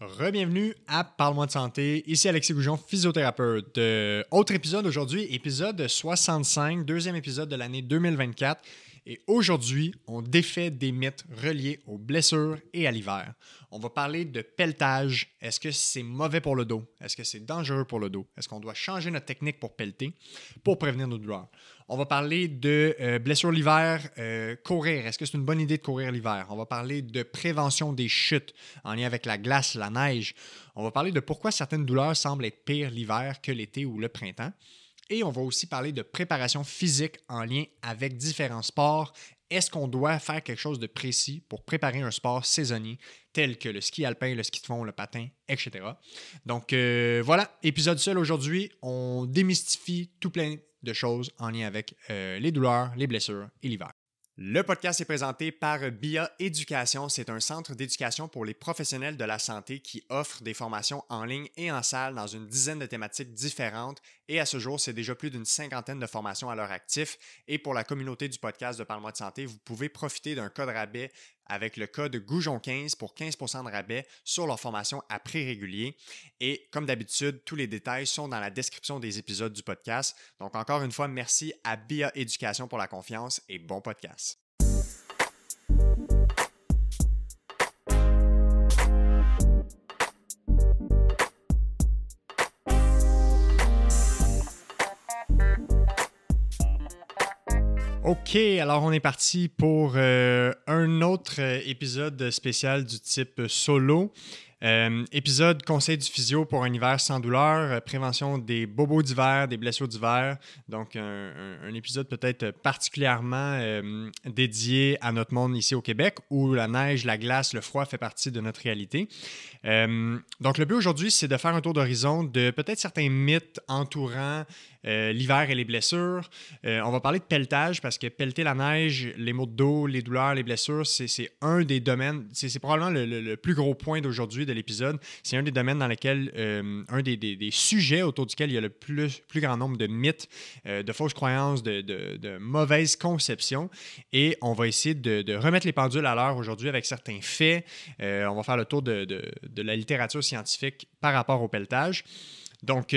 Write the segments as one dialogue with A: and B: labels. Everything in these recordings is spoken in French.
A: Rebienvenue à Parle-moi de santé. Ici Alexis Goujon, physiothérapeute. Euh, autre épisode aujourd'hui, épisode 65, deuxième épisode de l'année 2024. Et aujourd'hui, on défait des mythes reliés aux blessures et à l'hiver. On va parler de pelletage. Est-ce que c'est mauvais pour le dos? Est-ce que c'est dangereux pour le dos? Est-ce qu'on doit changer notre technique pour pelleter pour prévenir nos douleurs? On va parler de euh, blessures l'hiver, euh, courir. Est-ce que c'est une bonne idée de courir l'hiver? On va parler de prévention des chutes en lien avec la glace, la neige. On va parler de pourquoi certaines douleurs semblent être pires l'hiver que l'été ou le printemps et on va aussi parler de préparation physique en lien avec différents sports. Est-ce qu'on doit faire quelque chose de précis pour préparer un sport saisonnier tel que le ski alpin, le ski de fond, le patin, etc. Donc euh, voilà, épisode seul aujourd'hui, on démystifie tout plein de choses en lien avec euh, les douleurs, les blessures et l'hiver. Le podcast est présenté par BIA Éducation. C'est un centre d'éducation pour les professionnels de la santé qui offre des formations en ligne et en salle dans une dizaine de thématiques différentes. Et à ce jour, c'est déjà plus d'une cinquantaine de formations à leur actif. Et pour la communauté du podcast de Parle-moi de santé, vous pouvez profiter d'un code rabais avec le code Goujon15 pour 15% de rabais sur leur formation à prix régulier. Et comme d'habitude, tous les détails sont dans la description des épisodes du podcast. Donc encore une fois, merci à BIA Éducation pour la confiance et bon podcast. OK, alors on est parti pour euh, un autre euh, épisode spécial du type solo. Euh, épisode conseil du physio pour un hiver sans douleur, prévention des bobos d'hiver, des blessures d'hiver. Donc, un, épisode peut-être particulièrement dédié à notre monde ici au Québec où la neige, la glace, le froid fait partie de notre réalité. donc, le but aujourd'hui, c'est de faire un tour d'horizon de peut-être certains mythes entourant euh, l'hiver et les blessures. Euh, on va parler de pelletage parce que pelleter la neige, les maux de dos, les douleurs, les blessures, c'est un des domaines, c'est probablement le, plus gros point d'aujourd'hui de l'épisode. C'est un des domaines dans lesquels, euh, un des, des, sujets autour duquel il y a le plus, plus grand nombre de mythes, de fausses croyances, de, de, mauvaises conceptions. Et on va essayer de, de remettre les pendules à l'heure aujourd'hui avec certains faits. on va faire le tour de, la littérature scientifique par rapport au pelletage. Donc,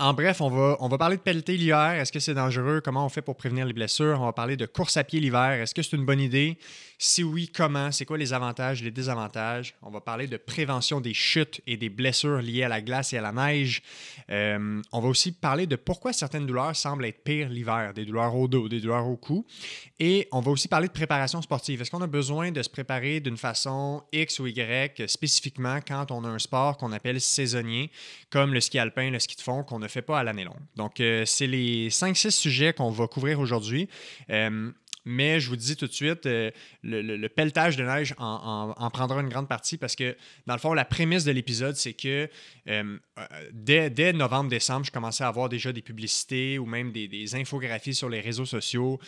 A: en bref, on va, on va parler de pelleter l'hiver. Est-ce que c'est dangereux? Comment on fait pour prévenir les blessures? On va parler de course à pied l'hiver. Est-ce que c'est une bonne idée? Si oui, comment? C'est quoi les avantages, les désavantages? On va parler de prévention des chutes et des blessures liées à la glace et à la neige. Euh, on va aussi parler de pourquoi certaines douleurs semblent être pires l'hiver, des douleurs au dos, des douleurs au cou. Et on va aussi parler de préparation sportive. Est-ce qu'on a besoin de se préparer d'une façon X ou Y spécifiquement quand on a un sport qu'on appelle saisonnier, comme le ski alpin, le ski de fond, qu'on ne fait pas à l'année longue? Donc, euh, c'est les 5-6 sujets qu'on va couvrir aujourd'hui. Euh, mais je vous dis tout de suite, euh, le, pelletage de neige en, prendra une grande partie parce que, dans le fond, la prémisse de l'épisode, c'est que euh, euh, dès, novembre-décembre, je commençais à avoir déjà des publicités ou même des infographies sur les réseaux sociaux.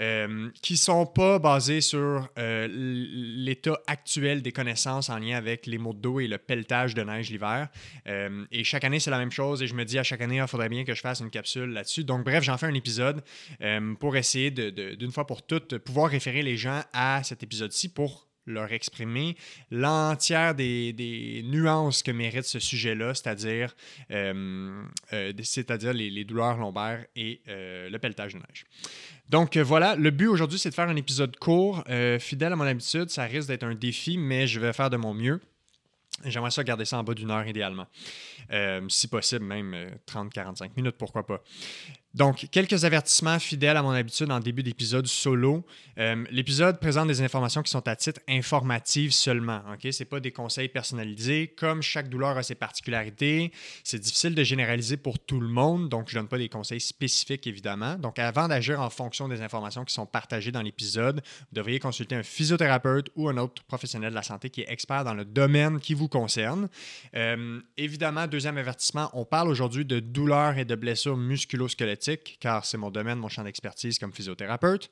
A: Euh, qui ne sont pas basés sur euh, l'état actuel des connaissances en lien avec les mots d'eau et le pelletage de neige l'hiver. Euh, et chaque année, c'est la même chose et je me dis à chaque année, il faudrait bien que je fasse une capsule là-dessus. Donc, bref, j'en fais un épisode pour essayer d'une de, fois pour toutes pouvoir référer les gens à cet épisode-ci pour leur exprimer l'entière des, nuances que mérite ce sujet-là, c'est-à-dire euh, euh, les, douleurs lombaires et euh, le pelletage de neige. Donc voilà, le but aujourd'hui, c'est de faire un épisode court. fidèle à mon habitude, ça risque d'être un défi, mais je vais faire de mon mieux. J'aimerais ça garder ça en bas d'une heure idéalement. si possible, même 30-45 minutes, pourquoi pas. Donc, quelques avertissements fidèles à mon habitude en début d'épisode solo. Euh, l'épisode présente des informations qui sont à titre informatif seulement. Ok, Ce n'est pas des conseils personnalisés. Comme chaque douleur a ses particularités, c'est difficile de généraliser pour tout le monde, donc je ne donne pas des conseils spécifiques, évidemment. Donc, avant d'agir en fonction des informations qui sont partagées dans l'épisode, vous devriez consulter un physiothérapeute ou un autre professionnel de la santé qui est expert dans le domaine qui vous concerne. Euh, évidemment, deuxième avertissement, on parle aujourd'hui de douleurs et de blessures musculo-squelettiques car c'est mon domaine, mon champ d'expertise comme physiothérapeute.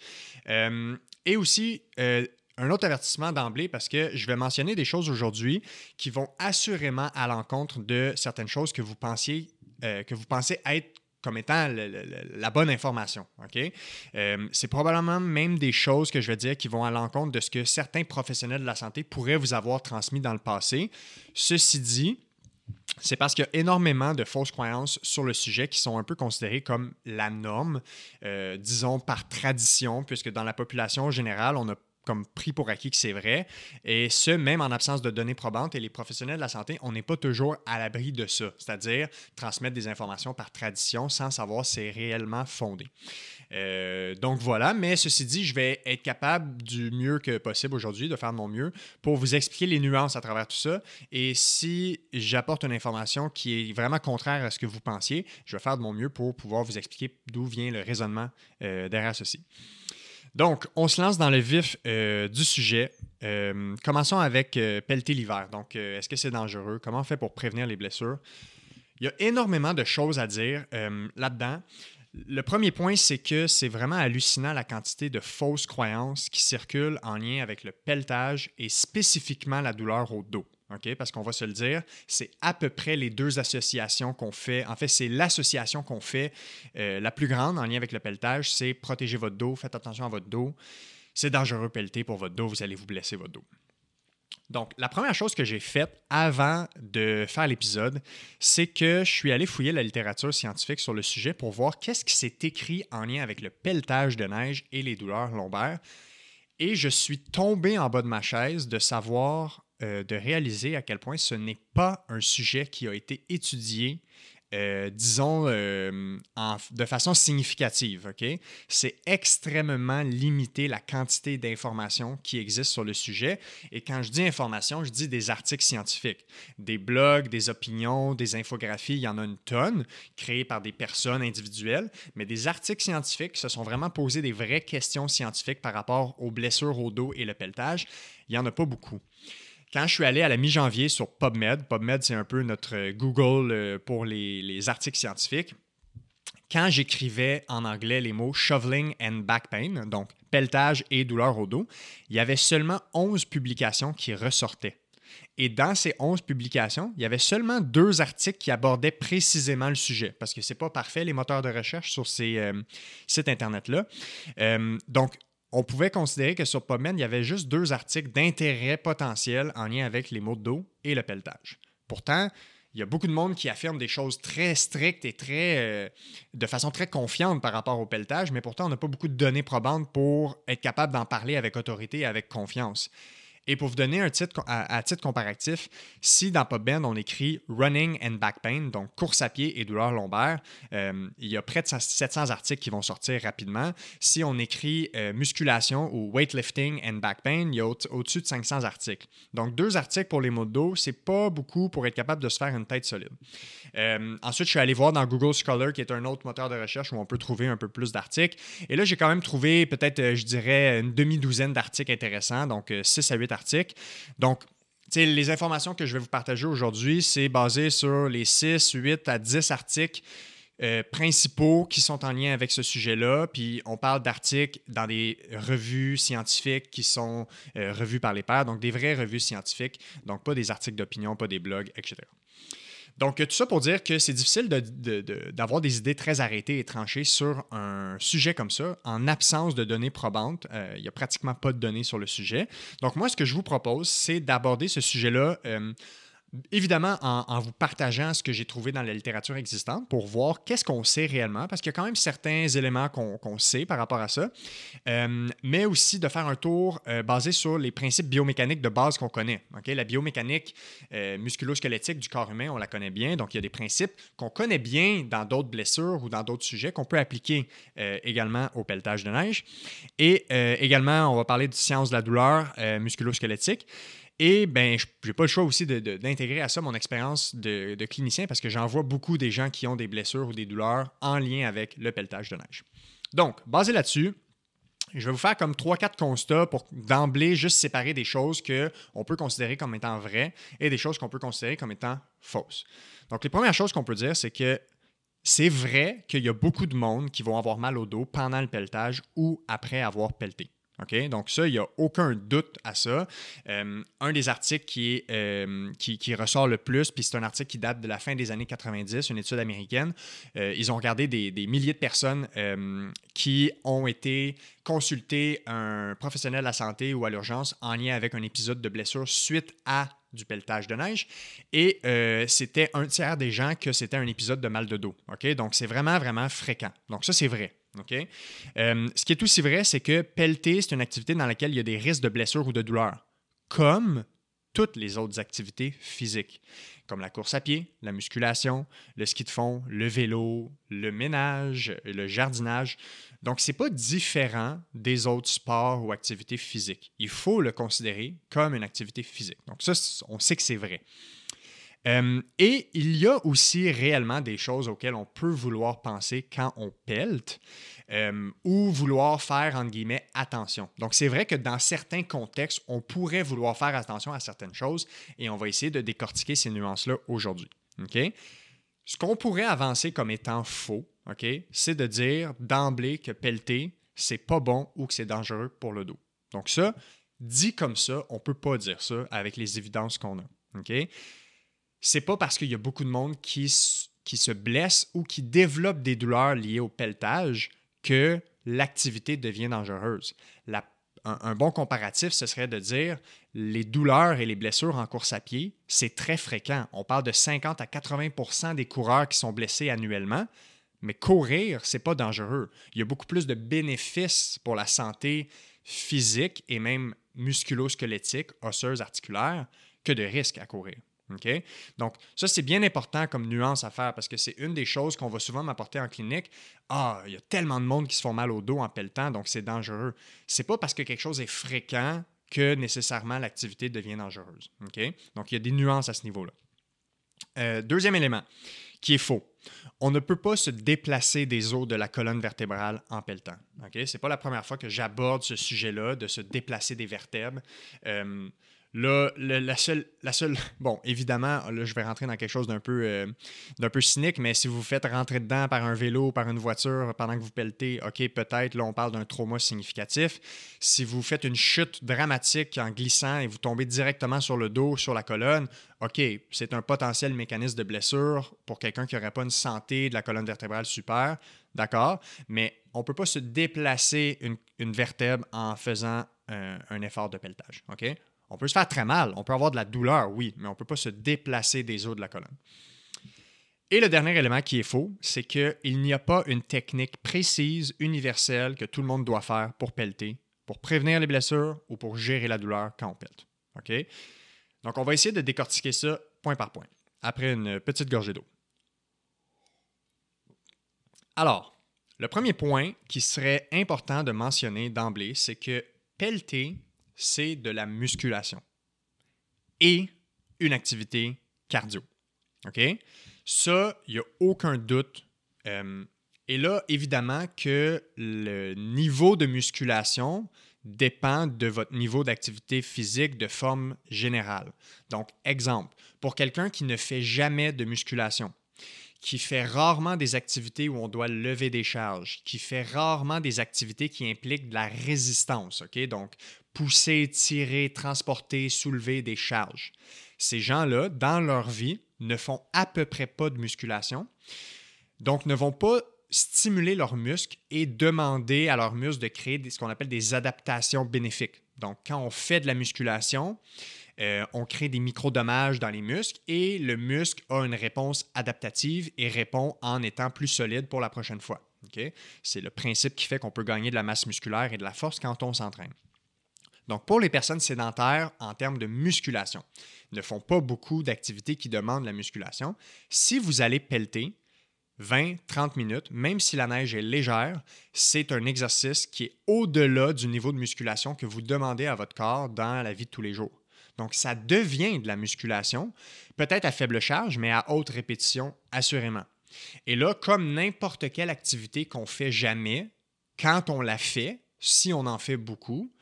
A: Euh, et aussi, euh, un autre avertissement d'emblée parce que je vais mentionner des choses aujourd'hui qui vont assurément à l'encontre de certaines choses que vous pensiez euh, que vous pensez être comme étant la bonne information. c'est probablement même des choses que je vais dire qui vont à l'encontre de ce que certains professionnels de la santé pourraient vous avoir transmis dans le passé. Ceci dit, c'est parce qu'il y a énormément de fausses croyances sur le sujet qui sont un peu considérées comme la norme, euh, disons par tradition, puisque dans la population générale, on a comme pris pour acquis que c'est vrai. Et ce, même en absence de données probantes et les professionnels de la santé, on n'est pas toujours à l'abri de ça, c'est-à-dire transmettre des informations par tradition sans savoir si c'est réellement fondé. Euh, donc voilà, mais ceci dit, je vais être capable du mieux que possible aujourd'hui de faire de mon mieux pour vous expliquer les nuances à travers tout ça. Et si j'apporte une information qui est vraiment contraire à ce que vous pensiez, je vais faire de mon mieux pour pouvoir vous expliquer d'où vient le raisonnement euh, derrière ceci. Donc, on se lance dans le vif euh, du sujet. commençons avec pelleter l'hiver. Donc, est-ce que c'est dangereux? Comment on fait pour prévenir les blessures? Il y a énormément de choses à dire là-dedans. Le premier point, c'est que c'est vraiment hallucinant la quantité de fausses croyances qui circulent en lien avec le pelletage et spécifiquement la douleur au dos. parce qu'on va se le dire, c'est à peu près les deux associations qu'on fait. En fait, c'est l'association qu'on fait euh, la plus grande en lien avec le pelletage, c'est protéger votre dos, faites attention à votre dos. C'est dangereux pelleter pour votre dos, vous allez vous blesser votre dos. Donc, la première chose que j'ai faite avant de faire l'épisode, c'est que je suis allé fouiller la littérature scientifique sur le sujet pour voir qu'est-ce qui s'est écrit en lien avec le pelletage de neige et les douleurs lombaires. Et je suis tombé en bas de ma chaise de savoir, euh, de réaliser à quel point ce n'est pas un sujet qui a été étudié euh, disons, euh, de façon significative. ok C'est extrêmement limité la quantité d'informations qui existent sur le sujet. Et quand je dis information, je dis des articles scientifiques, des blogs, des opinions, des infographies. Il y en a une tonne créées par des personnes individuelles, mais des articles scientifiques se sont vraiment posés des vraies questions scientifiques par rapport aux blessures au dos et le pelletage. Il n'y en a pas beaucoup quand je suis allé à la mi-janvier sur PubMed, PubMed, c'est un peu notre euh, Google euh, pour les, articles scientifiques. Quand j'écrivais en anglais les mots shoveling and back pain, donc pelletage et douleur au dos, il y avait seulement 11 publications qui ressortaient. Et dans ces 11 publications, il y avait seulement deux articles qui abordaient précisément le sujet, parce que ce n'est pas parfait les moteurs de recherche sur ces euh, sites Internet-là. donc, on pouvait considérer que sur PubMed, il y avait juste deux articles d'intérêt potentiel en lien avec les maux de et le pelletage. Pourtant, il y a beaucoup de monde qui affirme des choses très strictes et très, euh, de façon très confiante par rapport au pelletage, mais pourtant, on n'a pas beaucoup de données probantes pour être capable d'en parler avec autorité et avec confiance. Et pour vous donner un titre à, titre comparatif, si dans PubMed on écrit Running and Back Pain, donc course à pied et douleur lombaire, euh, il y a près de 700 articles qui vont sortir rapidement. Si on écrit euh, musculation ou weightlifting and back pain, il y a au-dessus de 500 articles. Donc deux articles pour les mots de dos, c'est pas beaucoup pour être capable de se faire une tête solide. Euh, ensuite, je suis allé voir dans Google Scholar, qui est un autre moteur de recherche où on peut trouver un peu plus d'articles. Et là, j'ai quand même trouvé peut-être, je dirais, une demi-douzaine d'articles intéressants, donc 6 à 8 articles donc, les informations que je vais vous partager aujourd'hui, c'est basé sur les 6, 8 à 10 articles euh, principaux qui sont en lien avec ce sujet-là. Puis on parle d'articles dans des revues scientifiques qui sont euh, revues par les pairs, donc des vraies revues scientifiques, donc pas des articles d'opinion, pas des blogs, etc. Donc, tout ça pour dire que c'est difficile d'avoir des idées très arrêtées et tranchées sur un sujet comme ça, en absence de données probantes. Euh, il n'y a pratiquement pas de données sur le sujet. Donc, moi, ce que je vous propose, c'est d'aborder ce sujet-là. Euh, Évidemment, en, vous partageant ce que j'ai trouvé dans la littérature existante pour voir qu'est-ce qu'on sait réellement, parce qu'il y a quand même certains éléments qu'on sait par rapport à ça, euh, mais aussi de faire un tour euh, basé sur les principes biomécaniques de base qu'on connaît. La biomécanique musculosquelettique euh, musculo-squelettique du corps humain, on la connaît bien, donc il y a des principes qu'on connaît bien dans d'autres blessures ou dans d'autres sujets qu'on peut appliquer également au pelletage de neige. Et également, on va parler de science de la douleur musculo-squelettique. Et ben, je n'ai pas le choix aussi d'intégrer à ça mon expérience de, de, clinicien parce que j'en vois beaucoup des gens qui ont des blessures ou des douleurs en lien avec le pelletage de neige. Donc, basé là-dessus, je vais vous faire comme 3-4 constats pour d'emblée juste séparer des choses qu'on peut considérer comme étant vraies et des choses qu'on peut considérer comme étant fausses. Donc, les premières choses qu'on peut dire, c'est que c'est vrai qu'il y a beaucoup de monde qui vont avoir mal au dos pendant le pelletage ou après avoir pelleté. Ok, Donc ça, il n'y a aucun doute à ça. Euh, un des articles euh, qui, qui, ressort le plus, puis c'est un article qui date de la fin des années 90, une étude américaine, euh, ils ont regardé des, milliers de personnes qui ont été consultées un professionnel de la santé ou à l'urgence en lien avec un épisode de blessure suite à du pelletage de neige. Et c'était un tiers des gens que c'était un épisode de mal de dos. OK? Donc, c'est vraiment, vraiment fréquent. Donc, ça, c'est vrai. Okay? Euh, ce qui est aussi vrai, c'est que pelleter, c'est une activité dans laquelle il y a des risques de blessures ou de douleurs, comme toutes les autres activités physiques, comme la course à pied, la musculation, le ski de fond, le vélo, le ménage, le jardinage. Donc, ce n'est pas différent des autres sports ou activités physiques. Il faut le considérer comme une activité physique. Donc, ça, on sait que c'est vrai. Euh, et il y a aussi réellement des choses auxquelles on peut vouloir penser quand on pelte euh, ou vouloir faire, entre guillemets, attention. Donc, c'est vrai que dans certains contextes, on pourrait vouloir faire attention à certaines choses et on va essayer de décortiquer ces nuances-là aujourd'hui. Ce qu'on pourrait avancer comme étant faux, okay, c'est de dire d'emblée que pelleter, c'est pas bon ou que c'est dangereux pour le dos. Donc, ça, dit comme ça, on ne peut pas dire ça avec les évidences qu'on a. OK c'est pas parce qu'il y a beaucoup de monde qui, qui se blesse ou qui développe des douleurs liées au pelletage que l'activité devient dangereuse. un, bon comparatif, ce serait de dire les douleurs et les blessures en course à pied, c'est très fréquent. On parle de 50 à 80 des coureurs qui sont blessés annuellement. Mais courir, c'est pas dangereux. Il y a beaucoup plus de bénéfices pour la santé physique et même musculo-squelettique, osseuse, articulaire, que de risques à courir. Donc, ça, c'est bien important comme nuance à faire parce que c'est une des choses qu'on va souvent m'apporter en clinique. Ah, il y a tellement de monde qui se font mal au dos en pelletant, donc c'est dangereux. C'est pas parce que quelque chose est fréquent que nécessairement l'activité devient dangereuse. Donc, il y a des nuances à ce niveau-là. Euh, deuxième élément qui est faux. On ne peut pas se déplacer des os de la colonne vertébrale en pelletant. Okay? Ce n'est pas la première fois que j'aborde ce sujet-là, de se déplacer des vertèbres. Euh, Là, la, seule, la seule. Bon, évidemment, là, je vais rentrer dans quelque chose d'un peu, euh, peu cynique, mais si vous faites rentrer dedans par un vélo, par une voiture, pendant que vous pelletez, OK, peut-être, là, on parle d'un trauma significatif. Si vous faites une chute dramatique en glissant et vous tombez directement sur le dos, sur la colonne, OK, c'est un potentiel mécanisme de blessure pour quelqu'un qui n'aurait pas une santé de la colonne vertébrale super, d'accord, mais on ne peut pas se déplacer une, vertèbre en faisant un, euh, un effort de pelletage, OK? On peut se faire très mal, on peut avoir de la douleur, oui, mais on ne peut pas se déplacer des os de la colonne. Et le dernier élément qui est faux, c'est qu'il n'y a pas une technique précise, universelle, que tout le monde doit faire pour pelleter, pour prévenir les blessures ou pour gérer la douleur quand on pelte. Donc, on va essayer de décortiquer ça point par point, après une petite gorgée d'eau. Alors, le premier point qui serait important de mentionner d'emblée, c'est que pelleter c'est de la musculation et une activité cardio. OK? Ça, il n'y a aucun doute. Euh, et là, évidemment que le niveau de musculation dépend de votre niveau d'activité physique de forme générale. Donc, exemple, pour quelqu'un qui ne fait jamais de musculation, qui fait rarement des activités où on doit lever des charges, qui fait rarement des activités qui impliquent de la résistance, OK? Donc, pousser, tirer, transporter, soulever des charges. Ces gens-là, dans leur vie, ne font à peu près pas de musculation, donc ne vont pas stimuler leurs muscles et demander à leurs muscles de créer ce qu'on appelle des adaptations bénéfiques. Donc, quand on fait de la musculation, euh, on crée des micro-dommages dans les muscles et le muscle a une réponse adaptative et répond en étant plus solide pour la prochaine fois. C'est le principe qui fait qu'on peut gagner de la masse musculaire et de la force quand on s'entraîne. Donc, pour les personnes sédentaires, en termes de musculation, ne font pas beaucoup d'activités qui demandent la musculation. Si vous allez pelleter 20-30 minutes, même si la neige est légère, c'est un exercice qui est au-delà du niveau de musculation que vous demandez à votre corps dans la vie de tous les jours. Donc, ça devient de la musculation, peut-être à faible charge, mais à haute répétition, assurément. Et là, comme n'importe quelle activité qu'on fait jamais, quand on la fait, si on en fait beaucoup,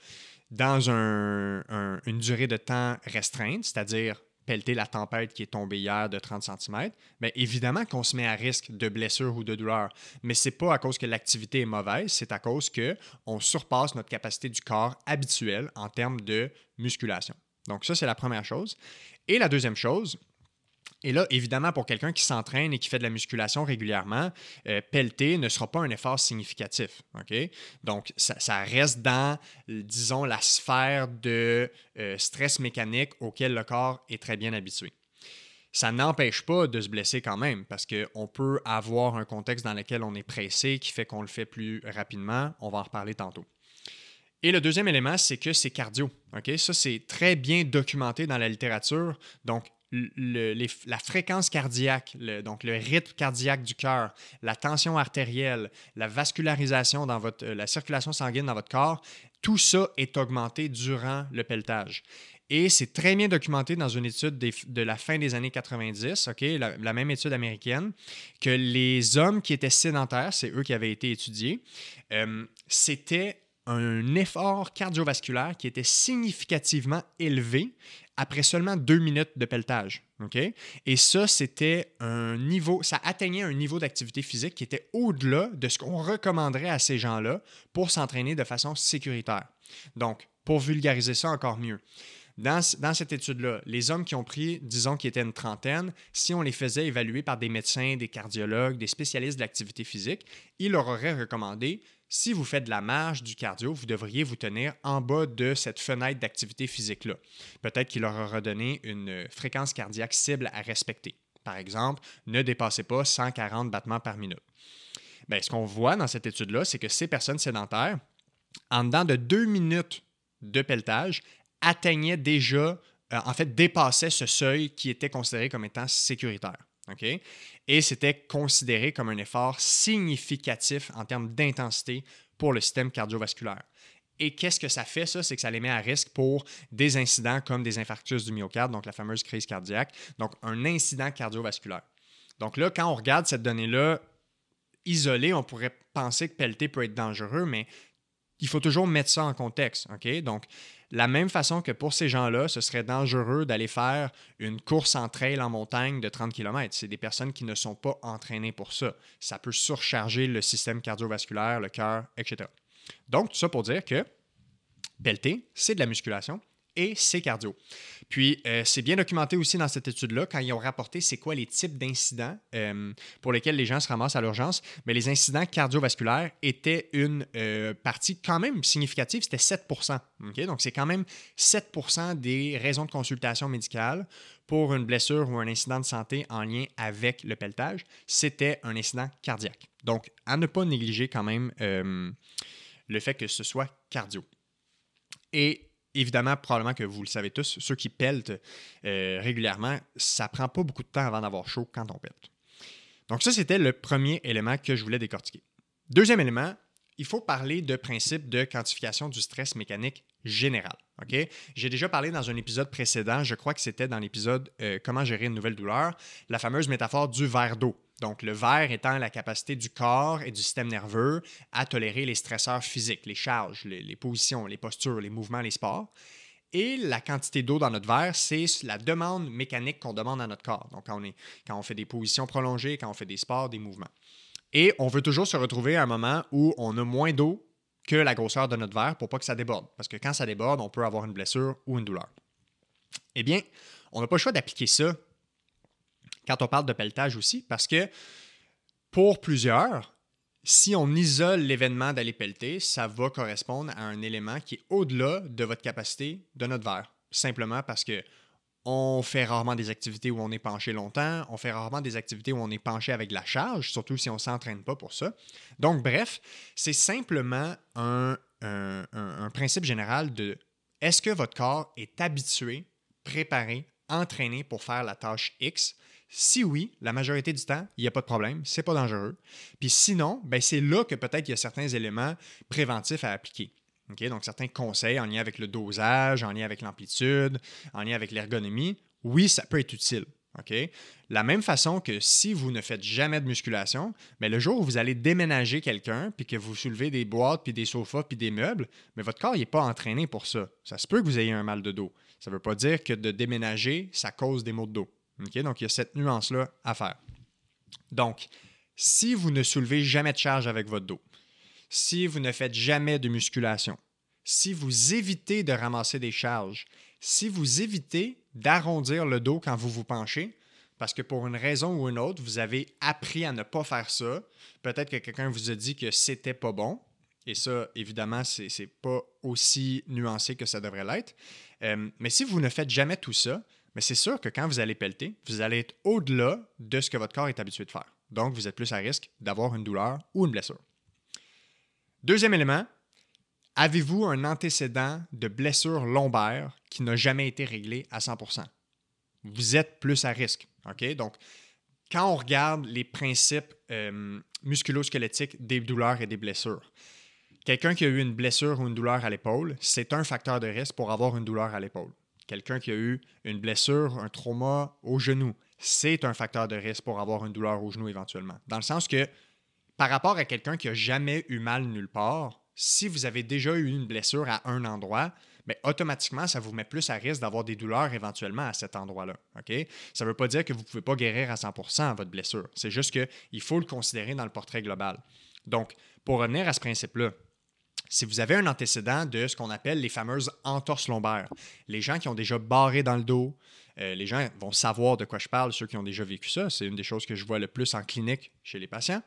A: dans une durée de temps restreinte, c'est-à-dire pelleter la tempête qui est tombée hier de 30 cm, bien évidemment qu'on se met à risque de blessure ou de douleur. Mais ce n'est pas à cause que l'activité est mauvaise, c'est à cause qu'on surpasse notre capacité du corps habituelle en termes de musculation. Donc ça, c'est la première chose. Et la deuxième chose, et là, évidemment, pour quelqu'un qui s'entraîne et qui fait de la musculation régulièrement, euh, pelleter ne sera pas un effort significatif. Donc, ça, reste dans, disons, la sphère de euh, stress mécanique auquel le corps est très bien habitué. Ça n'empêche pas de se blesser quand même, parce qu'on peut avoir un contexte dans lequel on est pressé qui fait qu'on le fait plus rapidement. On va en reparler tantôt. Et le deuxième élément, c'est que c'est cardio. Ça, c'est très bien documenté dans la littérature. Donc, la fréquence cardiaque, donc le rythme cardiaque du cœur, la tension artérielle, la vascularisation dans votre, euh, la circulation sanguine dans votre corps, tout ça est augmenté durant le pelletage. Et c'est très bien documenté dans une étude de la fin des années 90, ok, la, même étude américaine, que les hommes qui étaient sédentaires, c'est eux qui avaient été étudiés, euh, c'était un effort cardiovasculaire qui était significativement élevé après seulement deux minutes de pelletage. Et ça, c'était un niveau, ça atteignait un niveau d'activité physique qui était au-delà de ce qu'on recommanderait à ces gens-là pour s'entraîner de façon sécuritaire. Donc, pour vulgariser ça encore mieux, dans, dans, cette étude-là, les hommes qui ont pris, disons qu'ils étaient une trentaine, si on les faisait évaluer par des médecins, des cardiologues, des spécialistes de l'activité physique, ils leur auraient recommandé si vous faites de la marge du cardio, vous devriez vous tenir en bas de cette fenêtre d'activité physique-là. Peut-être qu'il leur aura donné une euh, fréquence cardiaque cible à respecter. Par exemple, ne dépassez pas 140 battements par minute. Ben, ce qu'on voit dans cette étude-là, c'est que ces personnes sédentaires, en dedans de deux minutes de pelletage, atteignaient déjà, euh, en fait, dépassaient ce seuil qui était considéré comme étant sécuritaire. Et c'était considéré comme un effort significatif en termes d'intensité pour le système cardiovasculaire. Et qu'est-ce que ça fait, ça? C'est que ça les met à risque pour des incidents comme des infarctus du myocarde, donc la fameuse crise cardiaque, donc un incident cardiovasculaire. Donc là, quand on regarde cette donnée-là isolée, on pourrait penser que pelleter peut être dangereux, mais il faut toujours mettre ça en contexte. OK? Donc, la même façon que pour ces gens-là, ce serait dangereux d'aller faire une course en trail en montagne de 30 km. C'est des personnes qui ne sont pas entraînées pour ça. Ça peut surcharger le système cardiovasculaire, le cœur, etc. Donc, tout ça pour dire que pelleter, c'est de la musculation et c'est cardio. Puis, euh, c'est bien documenté aussi dans cette étude-là, quand ils ont rapporté c'est quoi les types d'incidents euh, pour lesquels les gens se ramassent à l'urgence, mais les incidents cardiovasculaires étaient une euh, partie quand même significative, c'était 7 Donc, c'est quand même 7 des raisons de consultation médicale pour une blessure ou un incident de santé en lien avec le pelletage, c'était un incident cardiaque. Donc, à ne pas négliger quand même le fait que ce soit cardio. Et évidemment, probablement que vous le savez tous, ceux qui peltent euh, régulièrement, ça prend pas beaucoup de temps avant d'avoir chaud quand on pète. Donc ça, c'était le premier élément que je voulais décortiquer. Deuxième élément, il faut parler de principe de quantification du stress mécanique général. J'ai déjà parlé dans un épisode précédent, je crois que c'était dans l'épisode euh, Comment gérer une nouvelle douleur, la fameuse métaphore du verre d'eau. Donc, le verre étant la capacité du corps et du système nerveux à tolérer les stresseurs physiques, les charges, les, positions, les postures, les mouvements, les sports. Et la quantité d'eau dans notre verre, c'est la demande mécanique qu'on demande à notre corps. Donc, quand on fait des positions prolongées, quand on fait des sports, des mouvements. Et on veut toujours se retrouver à un moment où on a moins d'eau que la grosseur de notre verre pour pas que ça déborde. Parce que quand ça déborde, on peut avoir une blessure ou une douleur. Eh bien, on n'a pas le choix d'appliquer ça quand on parle de pelletage aussi, parce que pour plusieurs, si on isole l'événement d'aller pelleter, ça va correspondre à un élément qui est au-delà de votre capacité de notre verre. Simplement parce que on fait rarement des activités où on est penché longtemps. On fait rarement des activités où on est penché avec la charge, surtout si on ne s'entraîne pas pour ça. Donc, bref, c'est simplement un, principe général de est-ce que votre corps est habitué, préparé, entraîné pour faire la tâche X? Si oui, la majorité du temps, il n'y a pas de problème, c'est pas dangereux. Puis sinon, ben, c'est là que peut-être il y a certains éléments préventifs à appliquer donc, certains conseils en lien avec le dosage, en lien avec l'amplitude, en lien avec l'ergonomie, oui, ça peut être utile. La même façon que si vous ne faites jamais de musculation, mais ben, le jour où vous allez déménager quelqu'un, puis que vous soulevez des boîtes, puis des sofas, puis des meubles, mais ben, votre corps n'est pas entraîné pour ça. Ça se peut que vous ayez un mal de dos. Ça ne veut pas dire que de déménager, ça cause des maux de dos. Donc, il y a cette nuance-là à faire. Donc, si vous ne soulevez jamais de charge avec votre dos, si vous ne faites jamais de musculation, si vous évitez de ramasser des charges, si vous évitez d'arrondir le dos quand vous vous penchez, parce que pour une raison ou une autre, vous avez appris à ne pas faire ça. Peut-être que quelqu'un vous a dit que c'était pas bon. Et ça, évidemment, c'est pas aussi nuancé que ça devrait l'être. Euh, mais si vous ne faites jamais tout ça, mais c'est sûr que quand vous allez pelleter, vous allez être au-delà de ce que votre corps est habitué de faire. Donc, vous êtes plus à risque d'avoir une douleur ou une blessure. Deuxième élément, avez-vous un antécédent de blessure lombaire qui n'a jamais été réglé à 100 Vous êtes plus à risque. Donc, quand on regarde les principes euh, musculosquelettiques des douleurs et des blessures, quelqu'un qui a eu une blessure ou une douleur à l'épaule, c'est un facteur de risque pour avoir une douleur à l'épaule. Quelqu'un qui a eu une blessure, un trauma au genou, c'est un facteur de risque pour avoir une douleur au genou éventuellement. Dans le sens que par rapport à quelqu'un qui a jamais eu mal nulle part, si vous avez déjà eu une blessure à un endroit, mais ben, automatiquement, ça vous met plus à risque d'avoir des douleurs éventuellement à cet endroit-là. Ça ne veut pas dire que vous ne pouvez pas guérir à 100 votre blessure. C'est juste qu'il faut le considérer dans le portrait global. Donc, pour revenir à ce principe-là, si vous avez un antécédent de ce qu'on appelle les fameuses entorses lombaires, les gens qui ont déjà barré dans le dos, euh, les gens vont savoir de quoi je parle, ceux qui ont déjà vécu ça. C'est une des choses que je vois le plus en clinique chez les patients.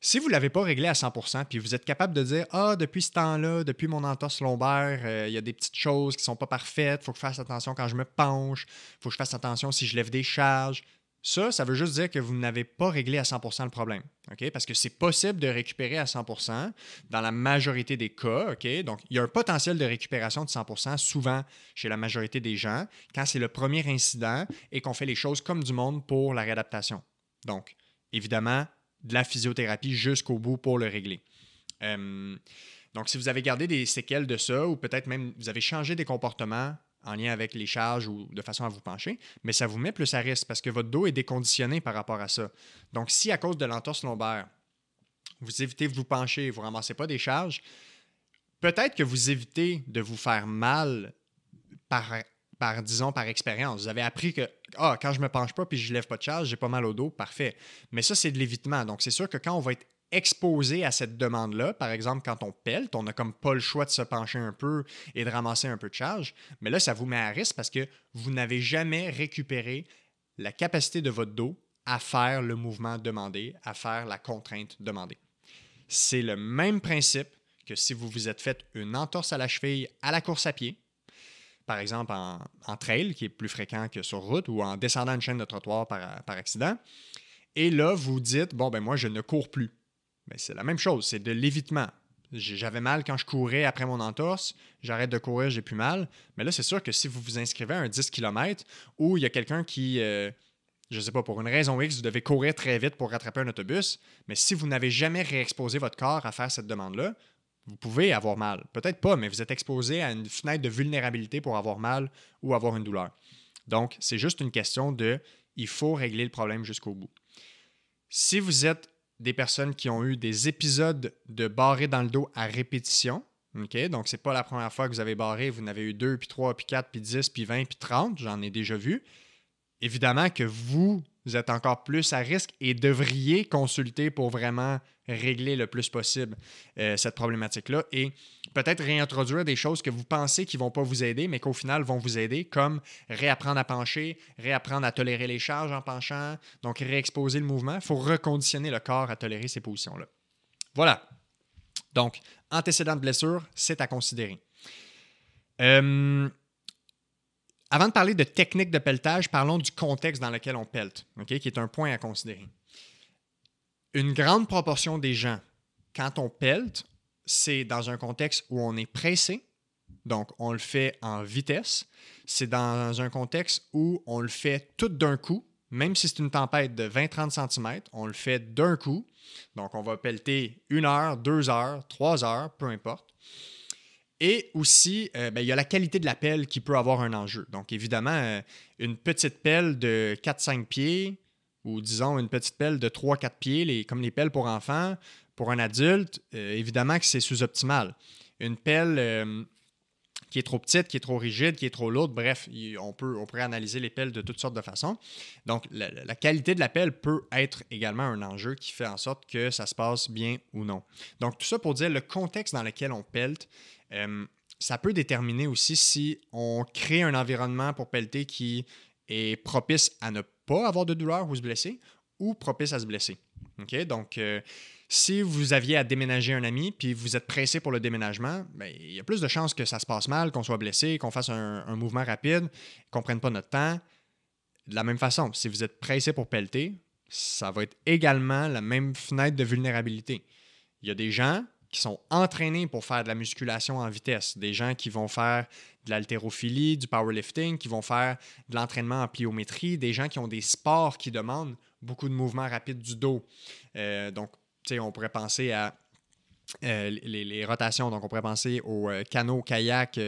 A: Si vous ne l'avez pas réglé à 100%, puis vous êtes capable de dire Ah, depuis ce temps-là, depuis mon entorse lombaire, euh, il y a des petites choses qui ne sont pas parfaites, il faut que je fasse attention quand je me penche, il faut que je fasse attention si je lève des charges. Ça, ça veut juste dire que vous n'avez pas réglé à 100% le problème, ok Parce que c'est possible de récupérer à 100% dans la majorité des cas, ok Donc, il y a un potentiel de récupération de 100% souvent chez la majorité des gens quand c'est le premier incident et qu'on fait les choses comme du monde pour la réadaptation. Donc, évidemment, de la physiothérapie jusqu'au bout pour le régler. Euh, donc, si vous avez gardé des séquelles de ça, ou peut-être même vous avez changé des comportements en lien avec les charges ou de façon à vous pencher, mais ça vous met plus à risque parce que votre dos est déconditionné par rapport à ça. Donc, si à cause de l'entorse lombaire, vous évitez de vous pencher, vous ne ramassez pas des charges, peut-être que vous évitez de vous faire mal par par, disons, par expérience. Vous avez appris que, ah, quand je me penche pas puis je lève pas de charge, j'ai pas mal au dos, parfait. Mais ça, c'est de l'évitement. Donc, c'est sûr que quand on va être exposé à cette demande-là, par exemple, quand on pèle, on n'a comme pas le choix de se pencher un peu et de ramasser un peu de charge. Mais là, ça vous met à risque parce que vous n'avez jamais récupéré la capacité de votre dos à faire le mouvement demandé, à faire la contrainte demandée. C'est le même principe que si vous vous êtes fait une entorse à la cheville à la course à pied, par exemple en, trail, qui est plus fréquent que sur route, ou en descendant une chaîne de trottoir par, accident. Et là, vous dites, bon, ben moi, je ne cours plus. Mais ben, c'est la même chose, c'est de l'évitement. J'avais mal quand je courais après mon entorse, j'arrête de courir, j'ai plus mal. Mais là, c'est sûr que si vous vous inscrivez à un 10 km ou il y a quelqu'un qui, euh, je ne sais pas, pour une raison X, vous devez courir très vite pour rattraper un autobus, mais si vous n'avez jamais réexposé votre corps à faire cette demande-là, vous pouvez avoir mal. Peut-être pas, mais vous êtes exposé à une fenêtre de vulnérabilité pour avoir mal ou avoir une douleur. Donc, c'est juste une question de il faut régler le problème jusqu'au bout. Si vous êtes des personnes qui ont eu des épisodes de barré dans le dos à répétition, OK? Donc, n'est pas la première fois que vous avez barré, vous n'avez eu deux puis 3, puis 4, puis 10, puis 20, puis 30, j'en ai déjà vu. Évidemment que vous vous êtes encore plus à risque et devriez consulter pour vraiment régler le plus possible euh, cette problématique-là et peut-être réintroduire des choses que vous pensez qui ne vont pas vous aider, mais qu'au final vont vous aider, comme réapprendre à pencher, réapprendre à tolérer les charges en penchant, donc réexposer le mouvement. Il faut reconditionner le corps à tolérer ces positions-là. Voilà. Donc, antécédent de blessure, c'est à considérer. Euh, avant de parler de technique de pelletage, parlons du contexte dans lequel on pelte, qui est un point à considérer. Une grande proportion des gens, quand on pelte, c'est dans un contexte où on est pressé, donc on le fait en vitesse. C'est dans un contexte où on le fait tout d'un coup, même si c'est une tempête de 20-30 cm, on le fait d'un coup. Donc on va pelleter une heure, deux heures, trois heures, peu importe. Et aussi, euh, ben, il y a la qualité de la pelle qui peut avoir un enjeu. Donc, évidemment, euh, une petite pelle de 4-5 pieds, ou disons une petite pelle de 3-4 pieds, les, comme les pelles pour enfants, pour un adulte, euh, évidemment que c'est sous-optimal. Une pelle qui est trop petite, qui est trop rigide, qui est trop lourde. Bref, on, peut, on pourrait analyser les pelles de toutes sortes de façons. Donc, la, qualité de la pelle peut être également un enjeu qui fait en sorte que ça se passe bien ou non. Donc, tout ça pour dire le contexte dans lequel on pelle ça peut déterminer aussi si on crée un environnement pour pelleter qui est propice à ne pas avoir de douleur ou se blesser ou propice à se blesser. Ok, Donc, euh, si vous aviez à déménager un ami puis vous êtes pressé pour le déménagement, ben, il y a plus de chances que ça se passe mal, qu'on soit blessé, qu'on fasse un, un, mouvement rapide, qu'on ne prenne pas notre temps. De la même façon, si vous êtes pressé pour pelleter, ça va être également la même fenêtre de vulnérabilité. Il y a des gens qui sont entraînés pour faire de la musculation en vitesse, des gens qui vont faire de l'haltérophilie, du powerlifting, qui vont faire de l'entraînement en pliométrie, des gens qui ont des sports qui demandent beaucoup de mouvements rapides du dos. Euh, donc, tu sais, on pourrait penser à euh, les, rotations, donc on pourrait penser aux euh, canaux, kayak,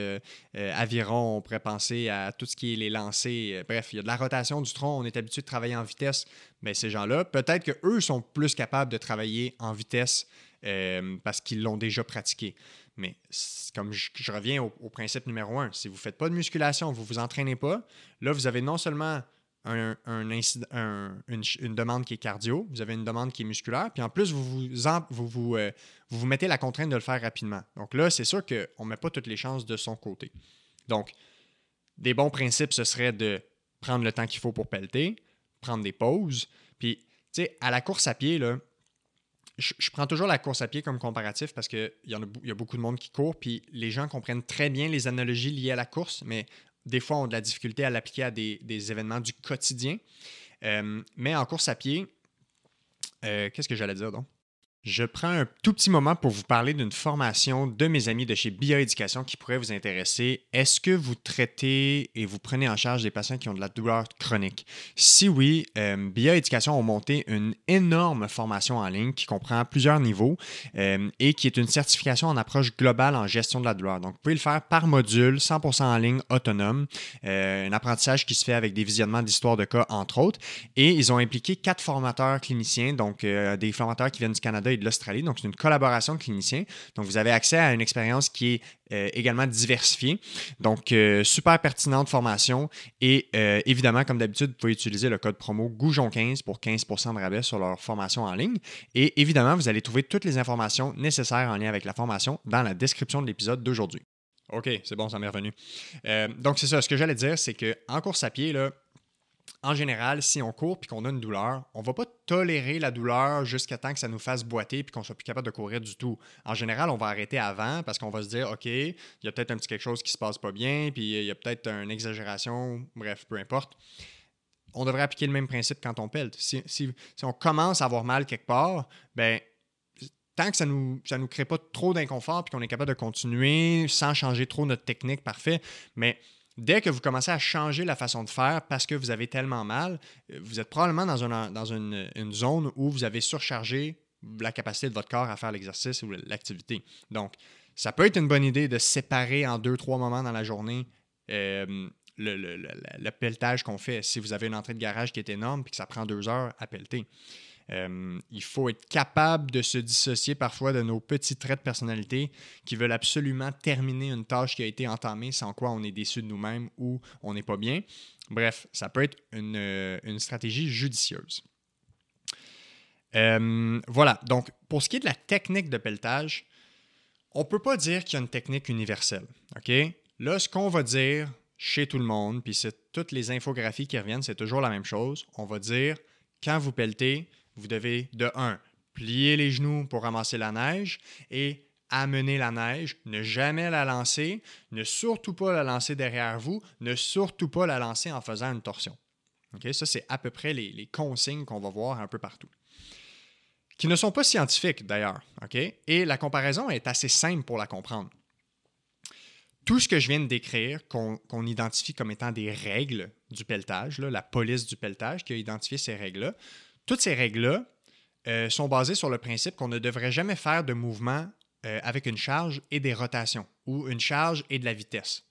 A: aviron, on pourrait penser à tout ce qui est les lancers. bref, il y a de la rotation du tronc, on est habitué de travailler en vitesse, mais ces gens-là, peut-être qu'eux sont plus capables de travailler en vitesse euh, parce qu'ils l'ont déjà pratiqué. Mais comme je, reviens au, principe numéro un, si vous ne faites pas de musculation, vous ne vous entraînez pas, là, vous avez non seulement une, demande qui est cardio, vous avez une demande qui est musculaire, puis en plus, vous vous, vous, euh, vous, vous, mettez la contrainte de le faire rapidement. Donc là, c'est sûr qu'on ne met pas toutes les chances de son côté. Donc, des bons principes, ce serait de prendre le temps qu'il faut pour pelleter, prendre des pauses. Puis, tu sais, à la course à pied, là, je, prends toujours la course à pied comme comparatif parce qu'il y, a, beaucoup de monde qui court, puis les gens comprennent très bien les analogies liées à la course, mais des fois ont de la difficulté à l'appliquer à des, événements du quotidien. Euh, mais en course à pied, euh, qu'est-ce que j'allais dire donc? Je prends un tout petit moment pour vous parler d'une formation de mes amis de chez Bioéducation qui pourrait vous intéresser. Est-ce que vous traitez et vous prenez en charge des patients qui ont de la douleur chronique? Si oui, euh, Bioéducation a monté une énorme formation en ligne qui comprend plusieurs niveaux euh, et qui est une certification en approche globale en gestion de la douleur. Donc, vous pouvez le faire par module, 100% en ligne, autonome. Euh, un apprentissage qui se fait avec des visionnements d'histoire de cas, entre autres. Et ils ont impliqué quatre formateurs cliniciens, donc des formateurs qui viennent du Canada et de l'Australie. Donc, c'est une collaboration clinicien. Donc, vous avez accès à une expérience qui est euh, également diversifiée. Donc, euh, super pertinente formation. Et euh, évidemment, comme d'habitude, vous pouvez utiliser le code promo Goujon15 pour 15 de rabais sur leur formation en ligne. Et évidemment, vous allez trouver toutes les informations nécessaires en lien avec la formation dans la description de l'épisode d'aujourd'hui. OK, c'est bon, ça m'est revenu. donc, c'est ça. Ce que j'allais dire, c'est qu'en course à pied, là, en général, si on court puis qu'on a une douleur, on va pas tolérer la douleur jusqu'à temps que ça nous fasse boiter puis qu'on soit plus capable de courir du tout. En général, on va arrêter avant parce qu'on va se dire OK, il y a peut-être un petit quelque chose qui se passe pas bien, puis il y a peut-être une exagération, bref, peu importe. On devrait appliquer le même principe quand on pèle. Si, on commence à avoir mal quelque part, ben tant que ça ne nous, ça nous crée pas trop d'inconfort puis qu'on est capable de continuer sans changer trop notre technique, parfait. Mais dès que vous commencez à changer la façon de faire parce que vous avez tellement mal, euh, vous êtes probablement dans, dans une, zone où vous avez surchargé la capacité de votre corps à faire l'exercice ou l'activité. Donc, ça peut être une bonne idée de séparer en deux, trois moments dans la journée euh, le, le, pelletage qu'on fait. Si vous avez une entrée de garage qui est énorme et que ça prend deux heures à pelleter. Euh, il faut être capable de se dissocier parfois de nos petits traits de personnalité qui veulent absolument terminer une tâche qui a été entamée, sans quoi on est déçu de nous-mêmes ou on n'est pas bien. Bref, ça peut être une, euh, stratégie judicieuse. Euh, voilà, donc pour ce qui est de la technique de pelletage, on ne peut pas dire qu'il y a une technique universelle. OK? Là, ce qu'on va dire chez tout le monde, puis c'est toutes les infographies qui reviennent, c'est toujours la même chose. On va dire, quand vous pelletez, vous devez, de 1 plier les genoux pour ramasser la neige et amener la neige, ne jamais la lancer, ne surtout pas la lancer derrière vous, ne surtout pas la lancer en faisant une torsion. Ok, Ça, c'est à peu près les, consignes qu'on va voir un peu partout. Qui ne sont pas scientifiques d'ailleurs. Et la comparaison est assez simple pour la comprendre. Tout ce que je viens de décrire, qu'on identifie comme étant des règles du pelletage, la police du pelletage qui a identifié ces règles-là, toutes ces règles-là euh, sont basées sur le principe qu'on ne devrait jamais faire de mouvement euh, avec une charge et des rotations, ou une charge et de la vitesse.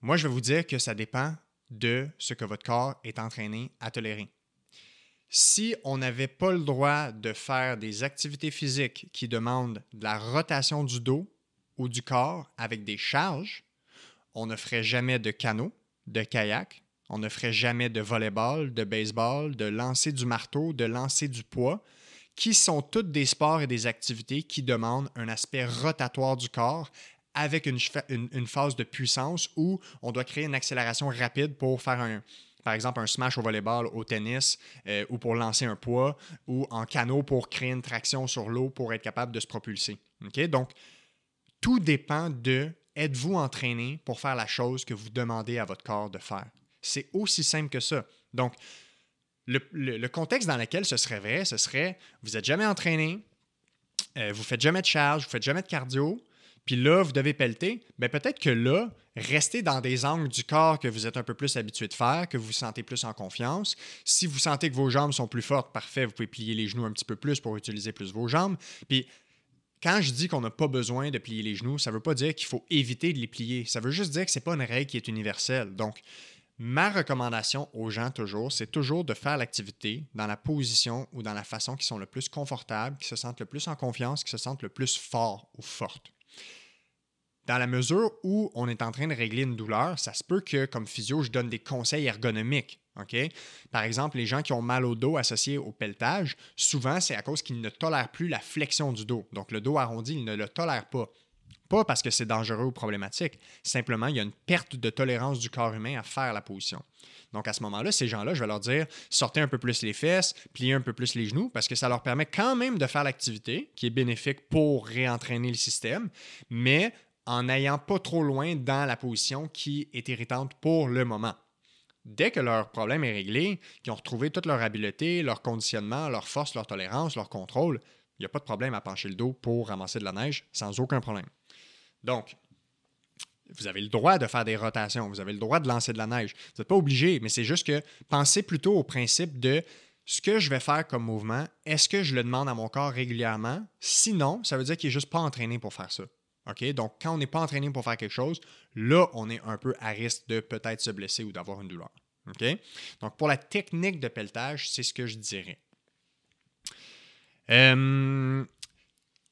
A: Moi, je vais vous dire que ça dépend de ce que votre corps est entraîné à tolérer. Si on n'avait pas le droit de faire des activités physiques qui demandent de la rotation du dos ou du corps avec des charges, on ne ferait jamais de canot, de kayak, on ne ferait jamais de volleyball, de baseball, de lancer du marteau, de lancer du poids, qui sont toutes des sports et des activités qui demandent un aspect rotatoire du corps avec une, phase de puissance où on doit créer une accélération rapide pour faire un, par exemple un smash au volleyball, au tennis, euh, ou pour lancer un poids, ou en canot pour créer une traction sur l'eau pour être capable de se propulser. Donc, tout dépend de êtes-vous entraîné pour faire la chose que vous demandez à votre corps de faire. C'est aussi simple que ça. Donc, le, contexte dans lequel ce serait vrai, ce serait vous n'êtes jamais entraîné, euh, vous ne faites jamais de charge, vous ne faites jamais de cardio, puis là, vous devez pelleter. Mais peut-être que là, restez dans des angles du corps que vous êtes un peu plus habitué de faire, que vous vous sentez plus en confiance. Si vous sentez que vos jambes sont plus fortes, parfait, vous pouvez plier les genoux un petit peu plus pour utiliser plus vos jambes. Puis quand je dis qu'on n'a pas besoin de plier les genoux, ça ne veut pas dire qu'il faut éviter de les plier. Ça veut juste dire que ce n'est pas une règle qui est universelle. Donc, Ma recommandation aux gens toujours, c'est toujours de faire l'activité dans la position ou dans la façon qui sont le plus confortables, qui se sentent le plus en confiance, qui se sentent le plus fort ou forte. Dans la mesure où on est en train de régler une douleur, ça se peut que, comme physio, je donne des conseils ergonomiques. Par exemple, les gens qui ont mal au dos associé au pelletage, souvent c'est à cause qu'ils ne tolèrent plus la flexion du dos. Donc le dos arrondi, ils ne le tolèrent pas parce que c'est dangereux ou problématique. Simplement, il y a une perte de tolérance du corps humain à faire la position. Donc, à ce moment-là, ces gens-là, je vais leur dire sortez un peu plus les fesses, pliez un peu plus les genoux, parce que ça leur permet quand même de faire l'activité qui est bénéfique pour réentraîner le système, mais en n'ayant pas trop loin dans la position qui est irritante pour le moment. Dès que leur problème est réglé, qu'ils ont retrouvé toute leur habileté, leur conditionnement, leur force, leur tolérance, leur contrôle, il n'y a pas de problème à pencher le dos pour ramasser de la neige sans aucun problème. Donc, vous avez le droit de faire des rotations, vous avez le droit de lancer de la neige. Vous n'êtes pas obligé, mais c'est juste que pensez plutôt au principe de ce que je vais faire comme mouvement, est-ce que je le demande à mon corps régulièrement? Sinon, ça veut dire qu'il n'est juste pas entraîné pour faire ça. Ok Donc, quand on n'est pas entraîné pour faire quelque chose, là, on est un peu à risque de peut-être se blesser ou d'avoir une douleur. Donc, pour la technique de pelletage, c'est ce que je dirais. Euh,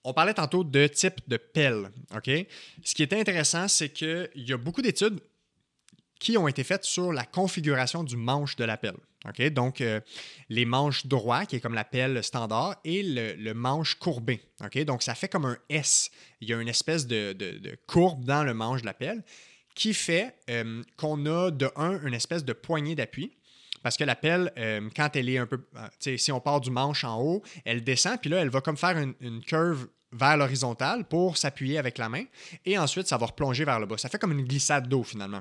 A: on parlait tantôt de type de pelle. OK? Ce qui est intéressant, c'est qu'il y a beaucoup d'études qui ont été faites sur la configuration du manche de la pelle. Donc, euh, les manches droits, qui est comme la pelle standard, et le, manche courbé. OK? Donc, ça fait comme un S. Il y a une espèce de, courbe dans le manche de la pelle qui fait euh, qu'on a de un une espèce de poignée d'appui parce que la pelle, euh, quand elle est un peu. Euh, si on part du manche en haut, elle descend, puis là, elle va comme faire une, curve vers l'horizontale pour s'appuyer avec la main, et ensuite, ça va replonger vers le bas. Ça fait comme une glissade d'eau, finalement.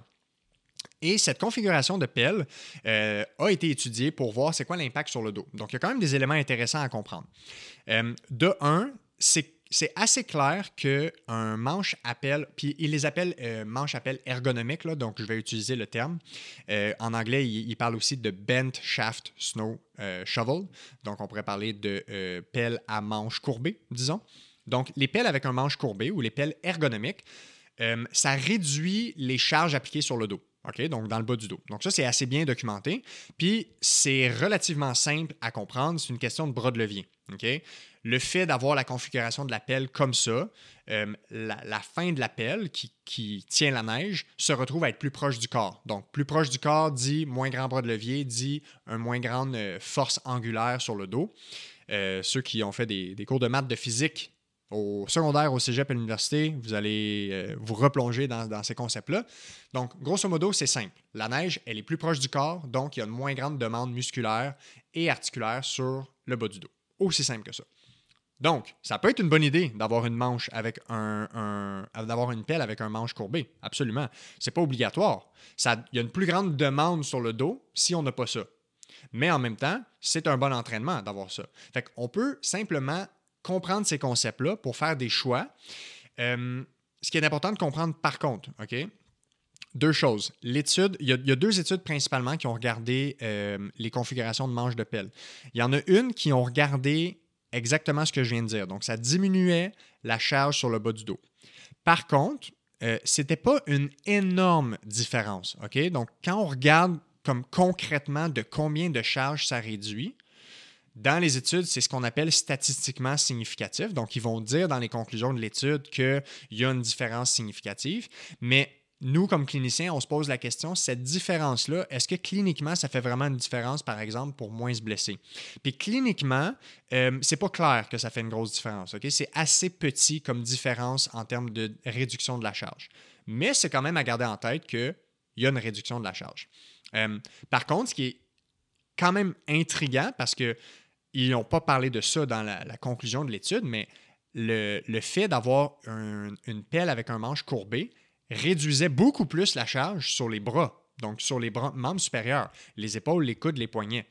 A: Et cette configuration de pelle euh, a été étudiée pour voir c'est quoi l'impact sur le dos. Donc, il y a quand même des éléments intéressants à comprendre. de un, c'est c'est assez clair qu'un manche appel, puis il les appelle euh, manche appel ergonomique, là, donc je vais utiliser le terme. Euh, en anglais, ils il parle aussi de bent shaft snow euh, shovel, donc on pourrait parler de pelle à manche courbée, disons. Donc les pelles avec un manche courbé ou les pelles ergonomiques, ça réduit les charges appliquées sur le dos. OK, donc dans le bas du dos. Donc ça, c'est assez bien documenté. Puis c'est relativement simple à comprendre. C'est une question de bras de levier. OK? le fait d'avoir la configuration de l'appel comme ça, euh, la, fin de l'appel qui, qui, tient la neige se retrouve à être plus proche du corps. Donc, plus proche du corps dit moins grand bras de levier, dit une moins grande euh, force angulaire sur le dos. Euh, ceux qui ont fait des, cours de maths de physique au secondaire, au cégep à l'université, vous allez vous replonger dans, dans ces concepts-là. Donc, grosso modo, c'est simple. La neige, elle est plus proche du corps, donc il y a une moins grande demande musculaire et articulaire sur le bas du dos. Aussi simple que ça. Donc, ça peut être une bonne idée d'avoir une manche avec un, d'avoir une pelle avec un manche courbé. Absolument. C'est pas obligatoire. Il y a une plus grande demande sur le dos si on n'a pas ça. Mais en même temps, c'est un bon entraînement d'avoir ça. Fait qu'on peut simplement comprendre ces concepts-là pour faire des choix. Euh, ce qui est important de comprendre par contre, OK? Deux choses. L'étude, il, y, a deux études principalement qui ont regardé euh, les configurations de manches de pelle. Il y en a une qui ont regardé exactement ce que je viens de dire. Donc, ça diminuait la charge sur le bas du dos. Par contre, euh, ce n'était pas une énorme différence. Donc, quand on regarde comme concrètement de combien de charges ça réduit, dans les études, c'est ce qu'on appelle statistiquement significatif. Donc, ils vont dire dans les conclusions de l'étude qu'il y a une différence significative, mais nous, comme cliniciens, on se pose la question, cette différence-là, est-ce que cliniquement, ça fait vraiment une différence, par exemple, pour moins se blesser? Puis cliniquement, ce euh, c'est pas clair que ça fait une grosse différence, OK? C'est assez petit comme différence en termes de réduction de la charge. Mais c'est quand même à garder en tête qu'il y a une réduction de la charge. Euh, par contre, ce qui est quand même intriguant, parce qu'ils n'ont pas parlé de ça dans la, conclusion de l'étude, mais le, fait d'avoir une pelle avec un manche courbé, réduisait beaucoup plus la charge sur les bras donc sur les membres supérieurs, les épaules, les coudes, les poignets.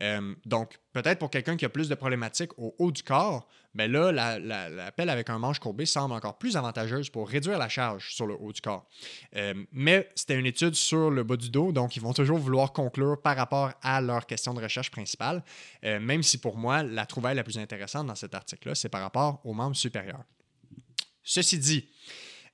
A: Euh, donc, peut-être pour quelqu'un qui a plus de problématiques au haut du corps, mais ben là, la, pelle avec un manche courbé semble encore plus avantageuse pour réduire la charge sur le haut du corps. Euh, mais c'était une étude sur le bas du dos, donc ils vont toujours vouloir conclure par rapport à leur question de recherche principale, euh, même si pour moi, la trouvaille la plus intéressante dans cet article-là, c'est par rapport aux membres supérieurs. Ceci dit,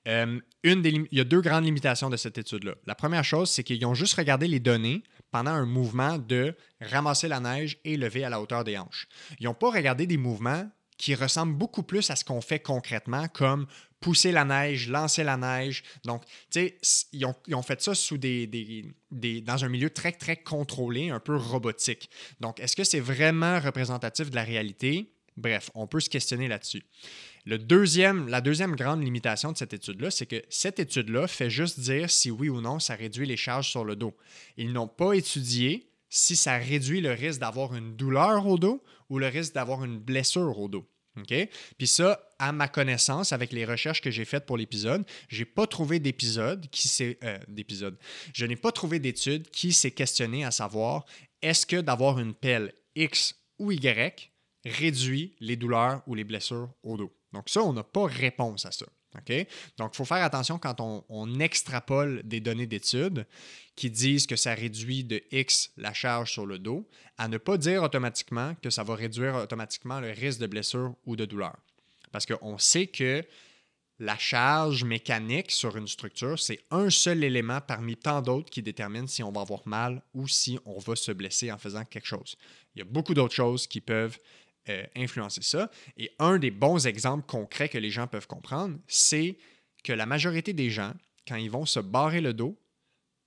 A: euh, il y a deux grandes limitations de cette étude-là. La première chose, c'est qu'ils ont juste regardé les données pendant un mouvement de ramasser la neige et lever à la hauteur des hanches. Ils n'ont pas regardé des mouvements qui ressemblent beaucoup plus à ce qu'on fait concrètement, comme pousser la neige, lancer la neige. Donc, tu sais, ils ont, fait ça sous des, dans un milieu très, très contrôlé, un peu robotique. Donc, est-ce que c'est vraiment représentatif de la réalité? Bref, on peut se questionner là-dessus deuxième, la deuxième grande limitation de cette étude-là, c'est que cette étude-là fait juste dire si oui ou non ça réduit les charges sur le dos. Ils n'ont pas étudié si ça réduit le risque d'avoir une douleur au dos ou le risque d'avoir une blessure au dos. Ok Puis ça, à ma connaissance, avec les recherches que j'ai faites pour l'épisode, j'ai pas trouvé d'épisode qui s'est euh, d'épisode. Je n'ai pas trouvé d'étude qui s'est questionné à savoir est-ce que d'avoir une pelle X ou Y réduit les douleurs ou les blessures au dos. Donc ça, on n'a pas réponse à ça. Donc, il faut faire attention quand on, on extrapole des données d'études qui disent que ça réduit de X la charge sur le dos, à ne pas dire automatiquement que ça va réduire automatiquement le risque de blessure ou de douleur. Parce qu'on sait que la charge mécanique sur une structure, c'est un seul élément parmi tant d'autres qui détermine si on va avoir mal ou si on va se blesser en faisant quelque chose. Il y a beaucoup d'autres choses qui peuvent euh, influencer ça. Et un des bons exemples concrets que les gens peuvent comprendre, c'est que la majorité des gens, quand ils vont se barrer le dos,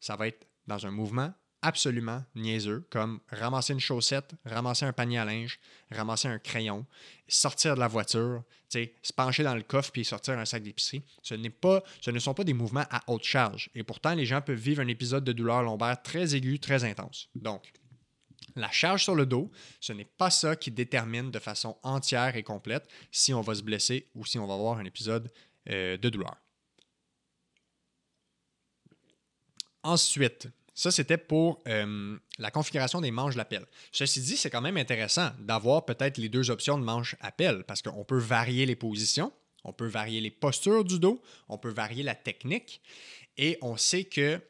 A: ça va être dans un mouvement absolument niaiseux, comme ramasser une chaussette, ramasser un panier à linge, ramasser un crayon, sortir de la voiture, se pencher dans le coffre puis sortir un sac d'épicerie. Ce, ce ne sont pas des mouvements à haute charge. Et pourtant, les gens peuvent vivre un épisode de douleur lombaire très aiguë, très intense. Donc, la charge sur le dos, ce n'est pas ça qui détermine de façon entière et complète si on va se blesser ou si on va avoir un épisode euh, de douleur. Ensuite, ça, c'était pour euh, la configuration des manches d'appel. Ceci dit, c'est quand même intéressant d'avoir peut-être les deux options de manches appel parce qu'on peut varier les positions, on peut varier les postures du dos, on peut varier la technique et on sait que,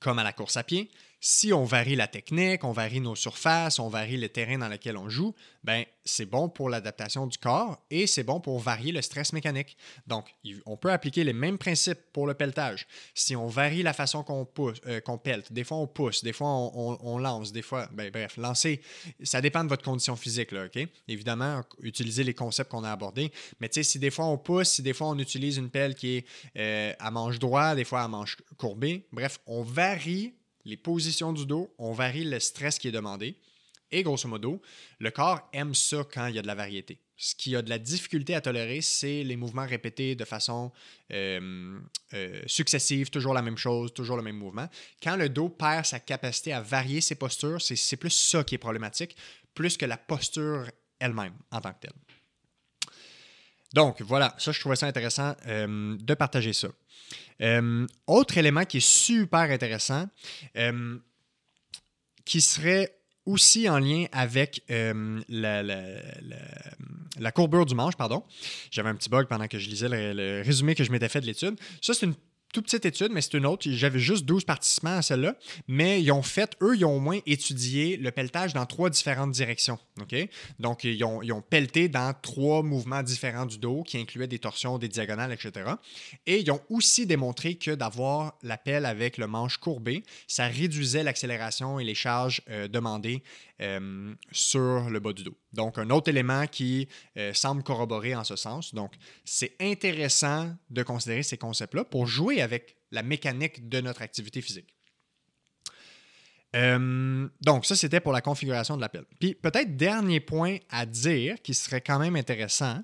A: comme à la course à pied, si on varie la technique, on varie nos surfaces, on varie le terrain dans lequel on joue, ben c'est bon pour l'adaptation du corps et c'est bon pour varier le stress mécanique. Donc, on peut appliquer les mêmes principes pour le pelletage. Si on varie la façon qu'on euh, qu'on des fois on pousse, des fois on, lance, des fois, ben, bref, lancer, ça dépend de votre condition physique, là, OK? Évidemment, utilisez les concepts qu'on a abordés, mais tu si des fois on pousse, si des fois on utilise une pelle qui est euh, à manche droite, des fois à manche courbée, bref, on varie les positions du dos, on varie le stress qui est demandé. Et grosso modo, le corps aime ça quand il y a de la variété. Ce qui a de la difficulté à tolérer, c'est les mouvements répétés de façon euh, euh, successive, toujours la même chose, toujours le même mouvement. Quand le dos perd sa capacité à varier ses postures, c'est plus ça qui est problématique, plus que la posture elle-même en tant que telle. Donc voilà, ça je trouvais ça intéressant euh, de partager ça. Euh, autre élément qui est super intéressant, euh, qui serait aussi en lien avec la, courbure du manche, pardon. J'avais un petit bug pendant que je lisais le, le résumé que je m'étais fait de l'étude. Ça, c'est une toute petite étude, mais c'est une autre. J'avais juste 12 participants à celle-là. Mais ils ont fait, eux, ils ont au moins étudié le pelletage dans trois différentes directions. Donc, ils ont, pelleté dans trois mouvements différents du dos qui incluaient des torsions, des diagonales, etc. Et ils ont aussi démontré que d'avoir la pelle avec le manche courbé, ça réduisait l'accélération et les charges euh, demandées euh, sur le bas du dos. Donc, un autre élément qui euh, semble corroborer en ce sens. Donc, c'est intéressant de considérer ces concepts-là pour jouer avec la mécanique de notre activité physique. Euh, donc, ça, c'était pour la configuration de la pelle. Puis, peut-être dernier point à dire qui serait quand même intéressant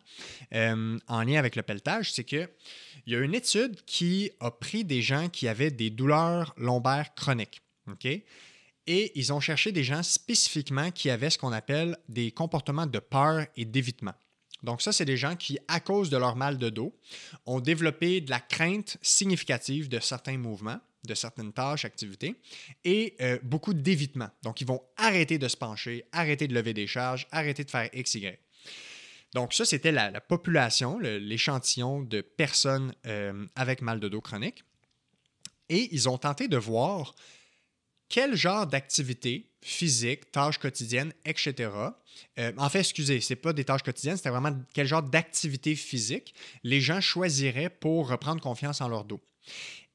A: en lien avec le pelletage, c'est qu'il y a une étude qui a pris des gens qui avaient des douleurs lombaires chroniques. OK? Et ils ont cherché des gens spécifiquement qui avaient ce qu'on appelle des comportements de peur et d'évitement. Donc ça, c'est des gens qui, à cause de leur mal de dos, ont développé de la crainte significative de certains mouvements, de certaines tâches, activités, et euh, beaucoup d'évitement. Donc ils vont arrêter de se pencher, arrêter de lever des charges, arrêter de faire X, Donc ça, c'était la, population, l'échantillon de personnes euh, avec mal de dos chronique. Et ils ont tenté de voir quel genre d'activité physique, tâches quotidiennes, etc. Euh, en fait, excusez, c'est pas des tâches quotidiennes, c'était vraiment quel genre d'activité physique les gens choisiraient pour reprendre confiance en leur dos.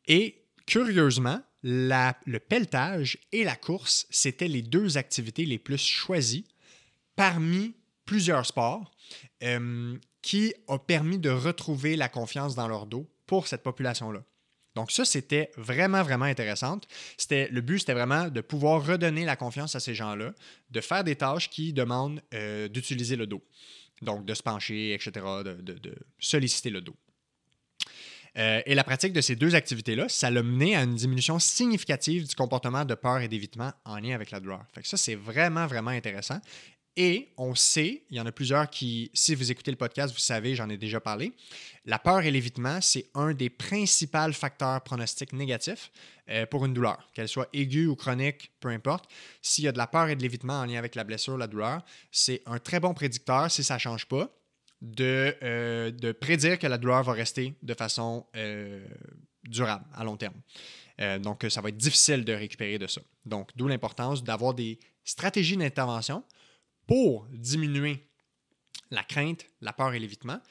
A: Et curieusement, le pelletage et la course, c'était les deux activités les plus choisies parmi plusieurs sports euh, qui ont permis de retrouver la confiance dans leur dos pour cette population-là. Donc ça, c'était vraiment, vraiment intéressant. Le but, c'était vraiment de pouvoir redonner la confiance à ces gens-là, de faire des tâches qui demandent euh, d'utiliser le dos. Donc de se pencher, etc., de, solliciter le dos. Euh, et la pratique de ces deux activités-là, ça l'a mené à une diminution significative du comportement de peur et d'évitement en lien avec la douleur. Fait ça, c'est vraiment, vraiment intéressant. Et on sait, il y en a plusieurs qui, si vous écoutez le podcast, vous savez, j'en ai déjà parlé, la peur et l'évitement, c'est un des principaux facteurs pronostiques négatifs euh, pour une douleur, qu'elle soit aiguë ou chronique, peu importe. S'il y a de la peur et de l'évitement en lien avec la blessure, la douleur, c'est un très bon prédicteur si ça ne change pas euh, de, prédire que la douleur va rester de façon euh, durable à long terme. donc, ça va être difficile de récupérer de ça. Donc, d'où l'importance d'avoir des stratégies d'intervention pour diminuer la crainte, la peur et l'évitement.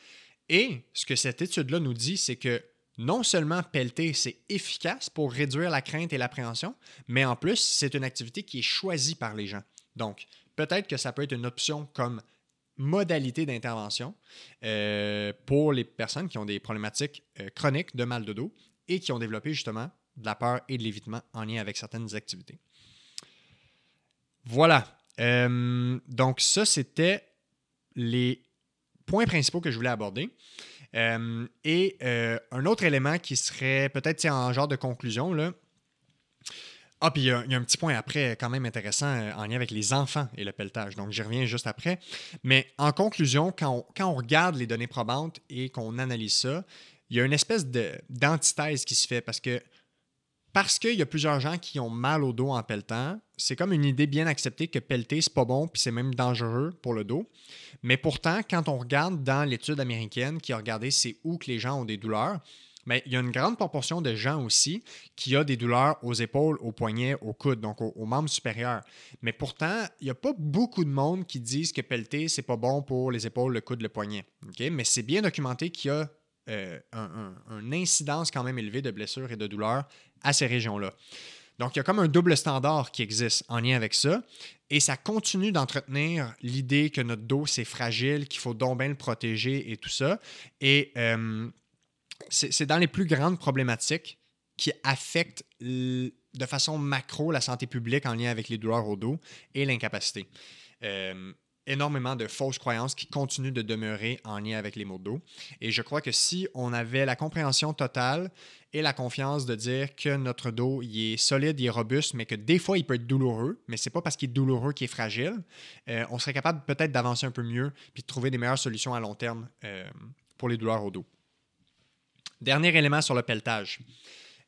A: Et ce que cette étude-là nous dit, c'est que non seulement pelleter, c'est efficace pour réduire la crainte et l'appréhension, mais en plus, c'est une activité qui est choisie par les gens. Donc, peut-être que ça peut être une option comme modalité d'intervention euh, pour les personnes qui ont des problématiques euh, chroniques de mal de dos et qui ont développé justement de la peur et de l'évitement en lien avec certaines activités. Voilà, euh, donc, ça, c'était les points principaux que je voulais aborder. Euh, et euh, un autre élément qui serait peut-être en genre de conclusion, là. Ah, puis il y, a un petit point après, quand même intéressant, en lien avec les enfants et le pelletage. Donc, j'y reviens juste après. Mais en conclusion, quand quand on regarde les données probantes et qu'on analyse ça, il y a une espèce d'antithèse qui se fait parce que parce qu'il y a plusieurs gens qui ont mal au dos en pelletant, c'est comme une idée bien acceptée que pelleter, c'est pas bon, puis c'est même dangereux pour le dos. Mais pourtant, quand on regarde dans l'étude américaine qui a regardé c'est où que les gens ont des douleurs, mais ben, il y a une grande proportion de gens aussi qui ont des douleurs aux épaules, aux poignets, aux coudes, donc aux, membres supérieurs. Mais pourtant, il n'y a pas beaucoup de monde qui disent que pelleter, c'est pas bon pour les épaules, le coude, le poignet. Mais c'est bien documenté qu'il y a euh, un, une incidence quand même élevée de blessures et de douleurs à ces régions-là. Donc, il y a comme un double standard qui existe en lien avec ça. Et ça continue d'entretenir l'idée que notre dos, c'est fragile, qu'il faut donc bien le protéger et tout ça. Et euh, c'est dans les plus grandes problématiques qui affectent de façon macro la santé publique en lien avec les douleurs au dos et l'incapacité. Euh, énormément de fausses croyances qui continuent de demeurer en lien avec les maux de dos. Et je crois que si on avait la compréhension totale et la confiance de dire que notre dos il est solide, il est robuste, mais que des fois il peut être douloureux, mais c'est pas parce qu'il est douloureux qu'il est fragile, euh, on serait capable peut-être d'avancer un peu mieux puis de trouver des meilleures solutions à long terme euh, pour les douleurs au dos. Dernier élément sur le pelletage.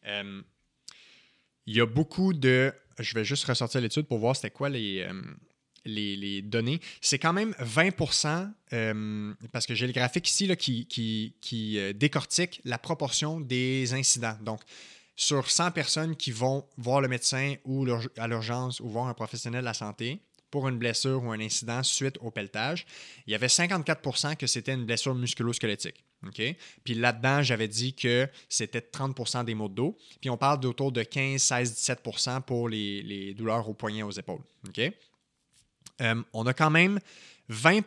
A: Euh, il y a beaucoup de. Je vais juste ressortir l'étude pour voir c'était quoi les, les, données, c'est quand même 20 euh, parce que j'ai le graphique ici qui, euh, décortique la proportion des incidents. Donc, sur 100 personnes qui vont voir le médecin ou à l'urgence ou voir un professionnel de la santé pour une blessure ou un incident suite au pelletage, il y avait 54 que c'était une blessure musculo-squelettique. Puis là-dedans, j'avais dit que c'était 30 des maux de dos. Puis on parle d'autour de 15, 16, 17 pour les, les douleurs aux poignets et aux épaules. OK? Euh, on a quand même 20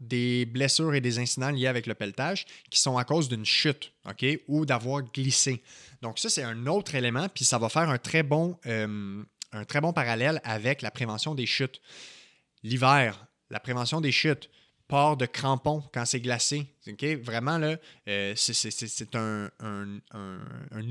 A: des blessures et des incidents liés avec le pelletage qui sont à cause d'une chute ok, ou d'avoir glissé. Donc ça, c'est un autre élément, puis ça va faire un très bon, euh, un très bon parallèle avec la prévention des chutes. L'hiver, la prévention des chutes port de crampons quand c'est glacé. Vraiment, là, euh, c'est un,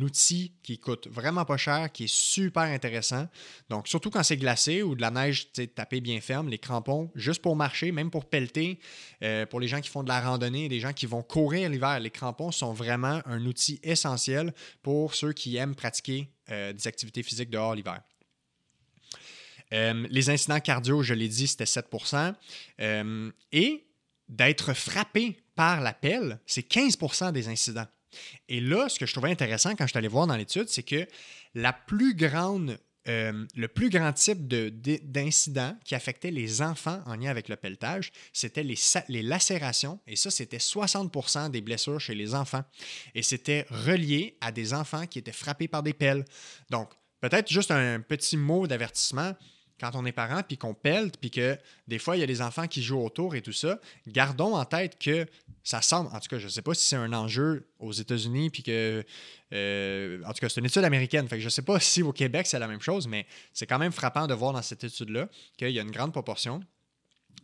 A: outil qui coûte vraiment pas cher, qui est super intéressant. Donc, surtout quand c'est glacé ou de la neige tapée bien ferme, les crampons, juste pour marcher, même pour pelleter, euh, pour les gens qui font de la randonnée, des gens qui vont courir l'hiver, les crampons sont vraiment un outil essentiel pour ceux qui aiment pratiquer euh, des activités physiques dehors l'hiver. les incidents cardio, je l'ai dit, c'était 7 et d'être frappé par la pelle, c'est 15 des incidents. Et là, ce que je trouvais intéressant quand je suis allé voir dans l'étude, c'est que euh, le plus grand type d'incident qui affectait les enfants en lien avec le pelletage, c'était les, les, lacérations. Et ça, c'était 60 des blessures chez les enfants. Et c'était relié à des enfants qui étaient frappés par des pelles. Donc, peut-être juste un petit mot d'avertissement quand on est parent, puis qu'on pèle, puis que des fois, il y a des enfants qui jouent autour et tout ça, gardons en tête que ça semble, en tout cas, je ne sais pas si c'est un enjeu aux États-Unis, puis que, euh, en tout cas, c'est une étude américaine, fait que je ne sais pas si au Québec c'est la même chose, mais c'est quand même frappant de voir dans cette étude-là qu'il y a une grande proportion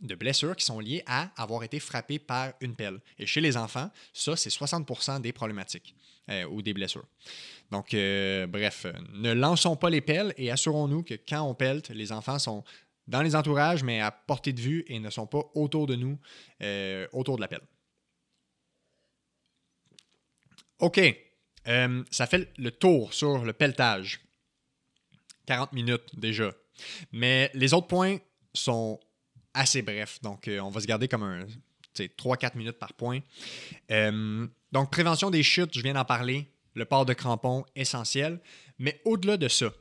A: de blessures qui sont liées à avoir été frappé par une pelle. Et chez les enfants, ça, c'est 60 des problématiques. Euh, ou des blessures. Donc, euh, bref, ne lançons pas les pelles et assurons-nous que quand on pelte, les enfants sont dans les entourages, mais à portée de vue et ne sont pas autour de nous, euh, autour de la pelle. OK. ça fait le tour sur le pelletage. 40 minutes déjà. Mais les autres points sont assez brefs, donc on va se garder comme un 3-4 minutes par point. Donc, prévention des chutes, je viens d'en parler, le port de crampons, essentiel. Mais au-delà de ça,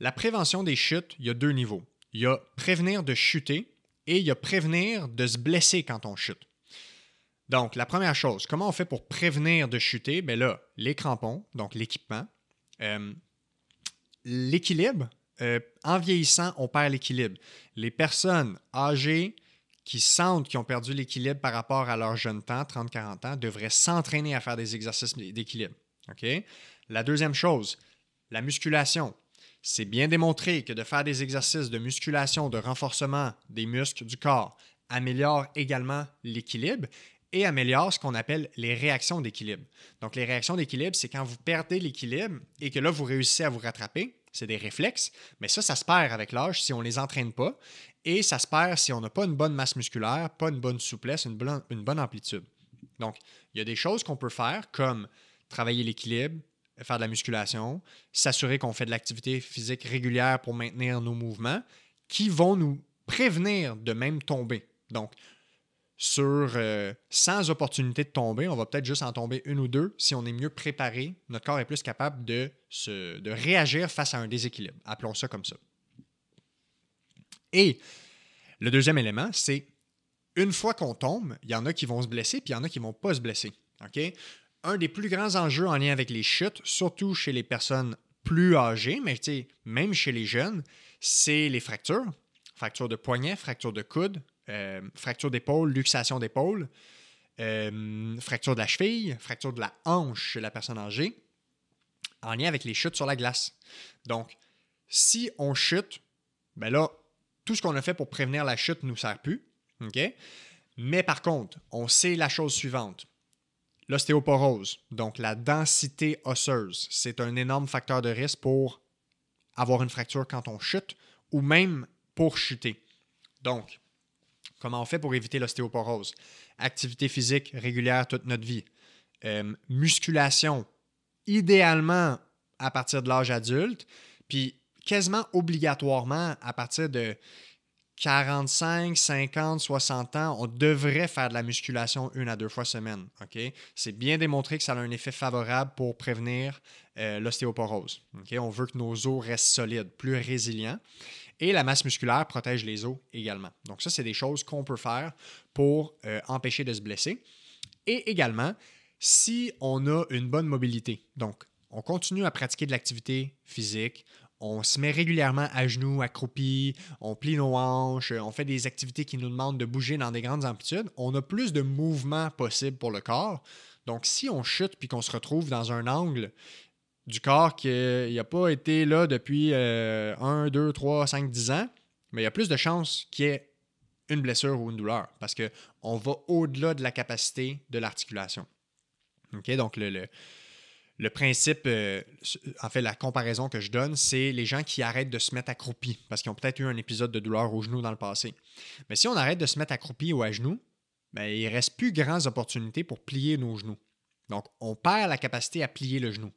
A: la prévention des chutes, il y a deux niveaux. Il y a prévenir de chuter et il y a prévenir de se blesser quand on chute. Donc, la première chose, comment on fait pour prévenir de chuter? Bien là, les crampons, donc l'équipement, euh, l'équilibre. Euh, en vieillissant, on perd l'équilibre. Les personnes âgées, qui sentent qu'ils ont perdu l'équilibre par rapport à leur jeune temps, 30-40 ans, devraient s'entraîner à faire des exercices d'équilibre. La deuxième chose, la musculation. C'est bien démontré que de faire des exercices de musculation, de renforcement des muscles du corps, améliore également l'équilibre et améliore ce qu'on appelle les réactions d'équilibre. Donc, les réactions d'équilibre, c'est quand vous perdez l'équilibre et que là, vous réussissez à vous rattraper, c'est des réflexes, mais ça, ça se perd avec l'âge si on ne les entraîne pas et ça se perd si on n'a pas une bonne masse musculaire, pas une bonne souplesse, une, bonne, une bonne amplitude. Donc, il y a des choses qu'on peut faire comme travailler l'équilibre, faire de la musculation, s'assurer qu'on fait de l'activité physique régulière pour maintenir nos mouvements qui vont nous prévenir de même tomber. Donc, sur euh, sans opportunité de tomber, on va peut-être juste en tomber une ou deux. Si on est mieux préparé, notre corps est plus capable de, se, de réagir face à un déséquilibre. Appelons ça comme ça. Et le deuxième élément, c'est une fois qu'on tombe, il y en a qui vont se blesser, puis il y en a qui ne vont pas se blesser. Un des plus grands enjeux en lien avec les chutes, surtout chez les personnes plus âgées, mais même chez les jeunes, c'est les fractures. Fractures de poignet, fractures de coude, euh, fracture d'épaule, luxation d'épaule, euh, fracture de la cheville, fracture de la hanche chez la personne âgée, en lien avec les chutes sur la glace. Donc, si on chute, ben là, tout ce qu'on a fait pour prévenir la chute nous sert plus. Mais par contre, on sait la chose suivante. L'ostéoporose, donc la densité osseuse, c'est un énorme facteur de risque pour avoir une fracture quand on chute ou même pour chuter. Donc, Comment on fait pour éviter l'ostéoporose? Activité physique régulière toute notre vie. Euh, musculation, idéalement à partir de l'âge adulte, puis quasiment obligatoirement à partir de 45, 50, 60 ans, on devrait faire de la musculation une à deux fois semaine. C'est bien démontré que ça a un effet favorable pour prévenir euh, l'ostéoporose. On veut que nos os restent solides, plus résilients. Et la masse musculaire protège les os également. Donc ça, c'est des choses qu'on peut faire pour euh, empêcher de se blesser. Et également, si on a une bonne mobilité, donc on continue à pratiquer de l'activité physique, on se met régulièrement à genoux, accroupi, on plie nos hanches, on fait des activités qui nous demandent de bouger dans des grandes amplitudes, on a plus de mouvements possibles pour le corps. Donc, si on chute puis qu'on se retrouve dans un angle du corps qui n'a pas été là depuis 1, 2, 3, 5, 10 ans, mais il y a plus de chances qu'il y ait une blessure ou une douleur parce qu'on va au-delà de la capacité de l'articulation. Donc, le, principe, euh, en fait, la comparaison que je donne, c'est les gens qui arrêtent de se mettre accroupis parce qu'ils ont peut-être eu un épisode de douleur au genou dans le passé. Mais si on arrête de se mettre accroupis ou à genoux, ben, il ne reste plus grandes opportunités pour plier nos genoux. Donc, on perd la capacité à plier le genou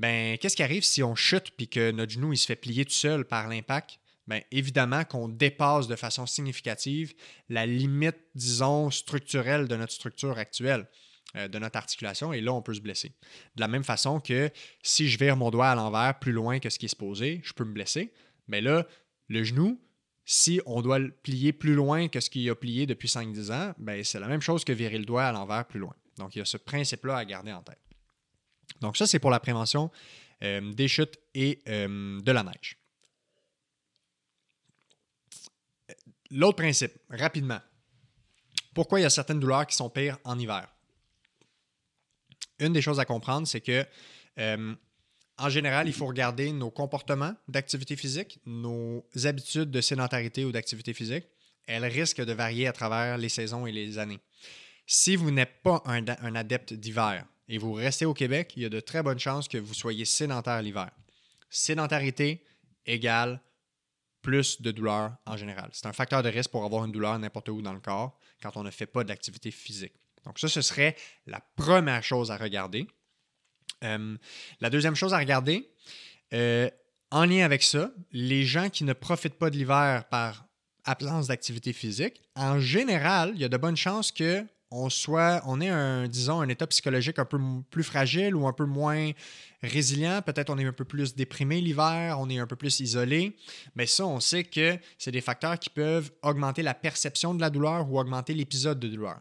A: ben qu'est-ce qui arrive si on chute puis que notre genou il se fait plier tout seul par l'impact? Ben évidemment qu'on dépasse de façon significative la limite, disons, structurelle de notre structure actuelle, euh, de notre articulation, et là, on peut se blesser. De la même façon que si je vire mon doigt à l'envers plus loin que ce qui est supposé, je peux me blesser. Mais ben là, le genou, si on doit le plier plus loin que ce qu'il a plié depuis 5-10 ans, ben, c'est la même chose que virer le doigt à l'envers plus loin. Donc, il y a ce principe-là à garder en tête. Donc ça, c'est pour la prévention euh, des chutes et euh, de la neige. L'autre principe, rapidement. Pourquoi il y a certaines douleurs qui sont pires en hiver? Une des choses à comprendre, c'est que euh, en général, il faut regarder nos comportements d'activité physique, nos habitudes de sédentarité ou d'activité physique. Elles risquent de varier à travers les saisons et les années. Si vous n'êtes pas un adepte d'hiver, et vous restez au Québec, il y a de très bonnes chances que vous soyez sédentaire l'hiver. Sédentarité égale plus de douleur en général. C'est un facteur de risque pour avoir une douleur n'importe où dans le corps quand on ne fait pas d'activité physique. Donc ça, ce serait la première chose à regarder. Euh, la deuxième chose à regarder, euh, en lien avec ça, les gens qui ne profitent pas de l'hiver par absence d'activité physique, en général, il y a de bonnes chances que on soit, on est un, disons, un état psychologique un peu plus fragile ou un peu moins résilient. Peut-être on est un peu plus déprimé l'hiver, on est un peu plus isolé. Mais ça, on sait que c'est des facteurs qui peuvent augmenter la perception de la douleur ou augmenter l'épisode de douleur.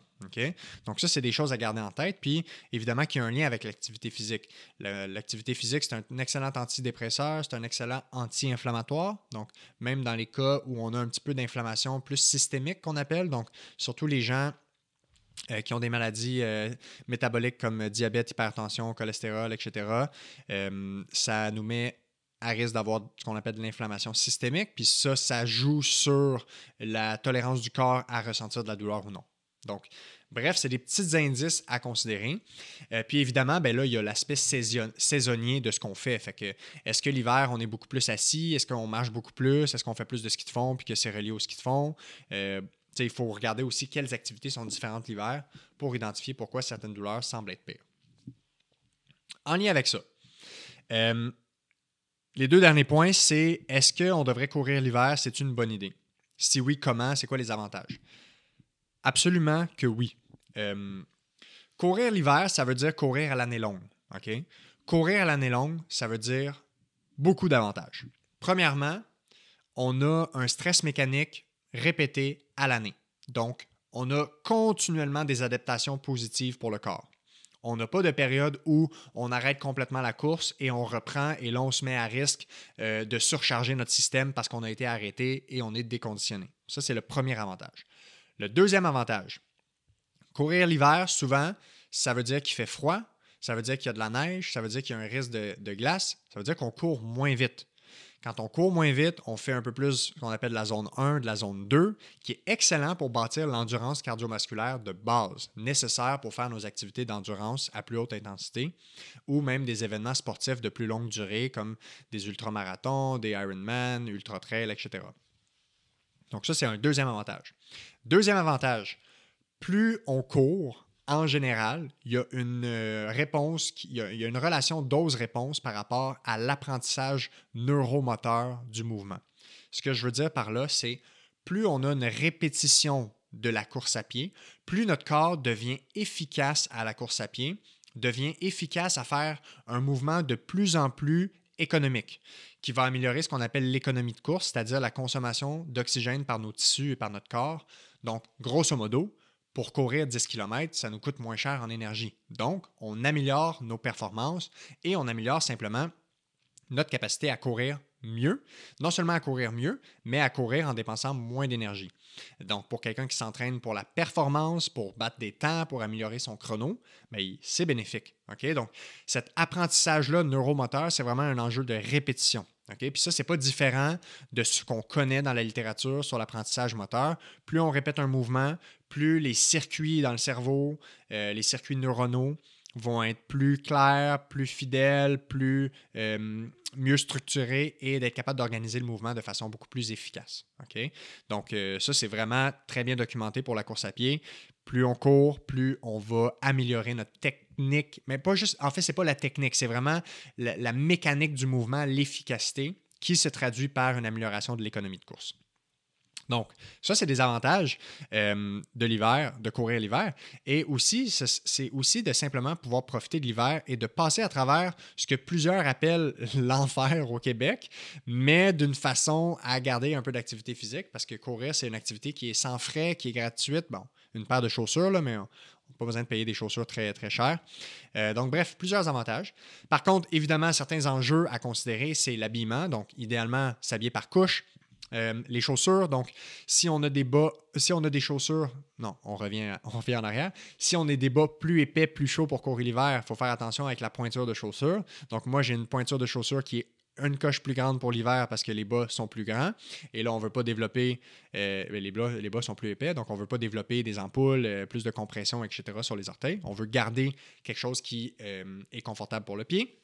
A: Donc ça, c'est des choses à garder en tête. Puis évidemment qu'il y a un lien avec l'activité physique. L'activité physique, c'est un excellent antidépresseur, c'est un excellent anti-inflammatoire. Donc même dans les cas où on a un petit peu d'inflammation plus systémique qu'on appelle, donc surtout les gens euh, qui ont des maladies euh, métaboliques comme diabète, hypertension, cholestérol, etc., euh, ça nous met à risque d'avoir ce qu'on appelle de l'inflammation systémique, puis ça, ça joue sur la tolérance du corps à ressentir de la douleur ou non. Donc, bref, c'est des petits indices à considérer. puis évidemment, ben là, il y a l'aspect saisonnier de ce qu'on fait. Fait que, est-ce que l'hiver, on est beaucoup plus assis? Est-ce qu'on marche beaucoup plus? Est-ce qu'on fait plus de ski de fond puis que c'est relié au ski de fond? Euh, il faut regarder aussi quelles activités sont différentes l'hiver pour identifier pourquoi certaines douleurs semblent être pires. En lien avec ça, euh, les deux derniers points, c'est est-ce qu'on devrait courir l'hiver? C'est une bonne idée. Si oui, comment? C'est quoi les avantages? Absolument que oui. Euh, courir l'hiver, ça veut dire courir à l'année longue. OK? Courir à l'année longue, ça veut dire beaucoup d'avantages. Premièrement, on a un stress mécanique Répété à l'année. Donc, on a continuellement des adaptations positives pour le corps. On n'a pas de période où on arrête complètement la course et on reprend et là on se met à risque euh, de surcharger notre système parce qu'on a été arrêté et on est déconditionné. Ça, c'est le premier avantage. Le deuxième avantage, courir l'hiver, souvent, ça veut dire qu'il fait froid, ça veut dire qu'il y a de la neige, ça veut dire qu'il y a un risque de glace, ça veut dire qu'on court moins vite. Quand on court moins vite, on fait un peu plus ce qu'on appelle la zone 1, de la zone 2, qui est excellent pour bâtir l'endurance cardiovasculaire de base, nécessaire pour faire nos activités d'endurance à plus haute intensité ou même des événements sportifs de plus longue durée comme des ultramarathons, des Ironman, ultra trail, etc. Donc ça, c'est un deuxième avantage. Deuxième avantage, plus on court, en général, il y a une euh, réponse, il y a, une relation dose-réponse par rapport à l'apprentissage neuromoteur du mouvement. Ce que je veux dire par là, c'est plus on a une répétition de la course à pied, plus notre corps devient efficace à la course à pied, devient efficace à faire un mouvement de plus en plus économique, qui va améliorer ce qu'on appelle l'économie de course, c'est-à-dire la consommation d'oxygène par nos tissus et par notre corps. Donc, grosso modo, pour courir 10 km, ça nous coûte moins cher en énergie. Donc, on améliore nos performances et on améliore simplement notre capacité à courir mieux, non seulement à courir mieux, mais à courir en dépensant moins d'énergie. Donc, pour quelqu'un qui s'entraîne pour la performance, pour battre des temps, pour améliorer son chrono, ben, c'est bénéfique. Donc, cet apprentissage-là neuromoteur, c'est vraiment un enjeu de répétition. Okay? Puis ça, n'est pas différent de ce qu'on connaît dans la littérature sur l'apprentissage moteur. Plus on répète un mouvement, plus les circuits dans le cerveau, euh, les circuits neuronaux, vont être plus clairs, plus fidèles, plus euh, mieux structurés et d'être capables d'organiser le mouvement de façon beaucoup plus efficace. Donc euh, ça, c'est vraiment très bien documenté pour la course à pied. Plus on court, plus on va améliorer notre technique, mais pas juste, en fait, n'est pas la technique, c'est vraiment la mécanique du mouvement, l'efficacité qui se traduit par une amélioration de l'économie de course. Donc, ça, c'est des avantages euh, de l'hiver, de courir l'hiver. Et aussi, c'est aussi de simplement pouvoir profiter de l'hiver et de passer à travers ce que plusieurs appellent l'enfer au Québec, mais d'une façon à garder un peu d'activité physique, parce que courir, c'est une activité qui est sans frais, qui est gratuite. Bon, une paire de chaussures, là, mais on, pas besoin de payer des chaussures très, très chères. Euh, donc, bref, plusieurs avantages. Par contre, évidemment, certains enjeux à considérer, c'est l'habillement. Donc, idéalement, s'habiller par couche, euh, les chaussures, donc si on a des bas, si on a des chaussures, non, on revient, on revient en arrière. Si on a des bas plus épais, plus chauds pour courir l'hiver, il faut faire attention avec la pointure de chaussure. Donc moi, j'ai une pointure de chaussure qui est une coche plus grande pour l'hiver parce que les bas sont plus grands. Et là, on ne veut pas développer, euh, ben, les, bas, les bas sont plus épais, donc on ne veut pas développer des ampoules, euh, plus de compression, etc. sur les orteils. On veut garder quelque chose qui est confortable pour le pied.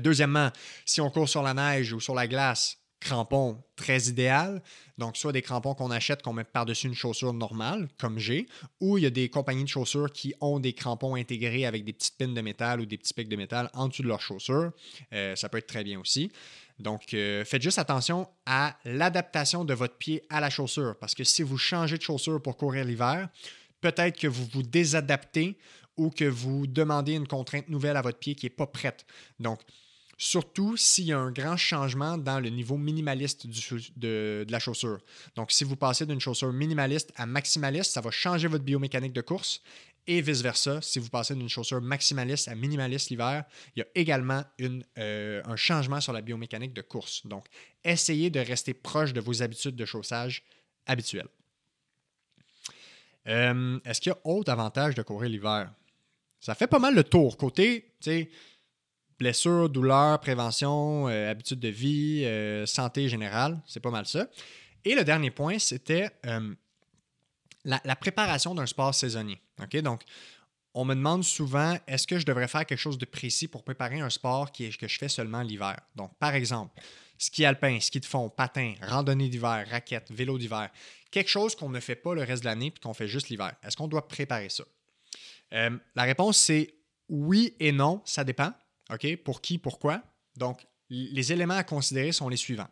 A: deuxièmement, si on court sur la neige ou sur la glace, crampons très idéal. Donc, soit des crampons qu'on achète, qu'on met par-dessus une chaussure normale, comme j'ai, ou il y a des compagnies de chaussures qui ont des crampons intégrés avec des petites pins de métal ou des petits pics de métal en dessous de leurs chaussures. Euh, ça peut être très bien aussi. Donc, euh, faites juste attention à l'adaptation de votre pied à la chaussure, parce que si vous changez de chaussure pour courir l'hiver, peut-être que vous vous désadaptez ou que vous demandez une contrainte nouvelle à votre pied qui n'est pas prête. Donc, surtout s'il y a un grand changement dans le niveau minimaliste de, la chaussure. Donc, si vous passez d'une chaussure minimaliste à maximaliste, ça va changer votre biomécanique de course et vice-versa. Si vous passez d'une chaussure maximaliste à minimaliste l'hiver, il y a également euh, un changement sur la biomécanique de course. Donc, essayez de rester proche de vos habitudes de chaussage habituelles. Euh, est-ce qu'il y a autre avantage de courir l'hiver? Ça fait pas mal le tour. Côté, tu sais, blessures, douleurs, prévention, euh, habitudes de vie, euh, santé générale, c'est pas mal ça. Et le dernier point, c'était euh, la, préparation d'un sport saisonnier. Ok, Donc, on me demande souvent, est-ce que je devrais faire quelque chose de précis pour préparer un sport qui est, que je fais seulement l'hiver? Donc, par exemple, ski alpin, ski de fond, patin, randonnée d'hiver, raquette, vélo d'hiver. Quelque chose qu'on ne fait pas le reste de l'année puis qu'on fait juste l'hiver. Est-ce qu'on doit préparer ça? la réponse, c'est oui et non, ça dépend. Pour qui, pourquoi? Donc, les éléments à considérer sont les suivants.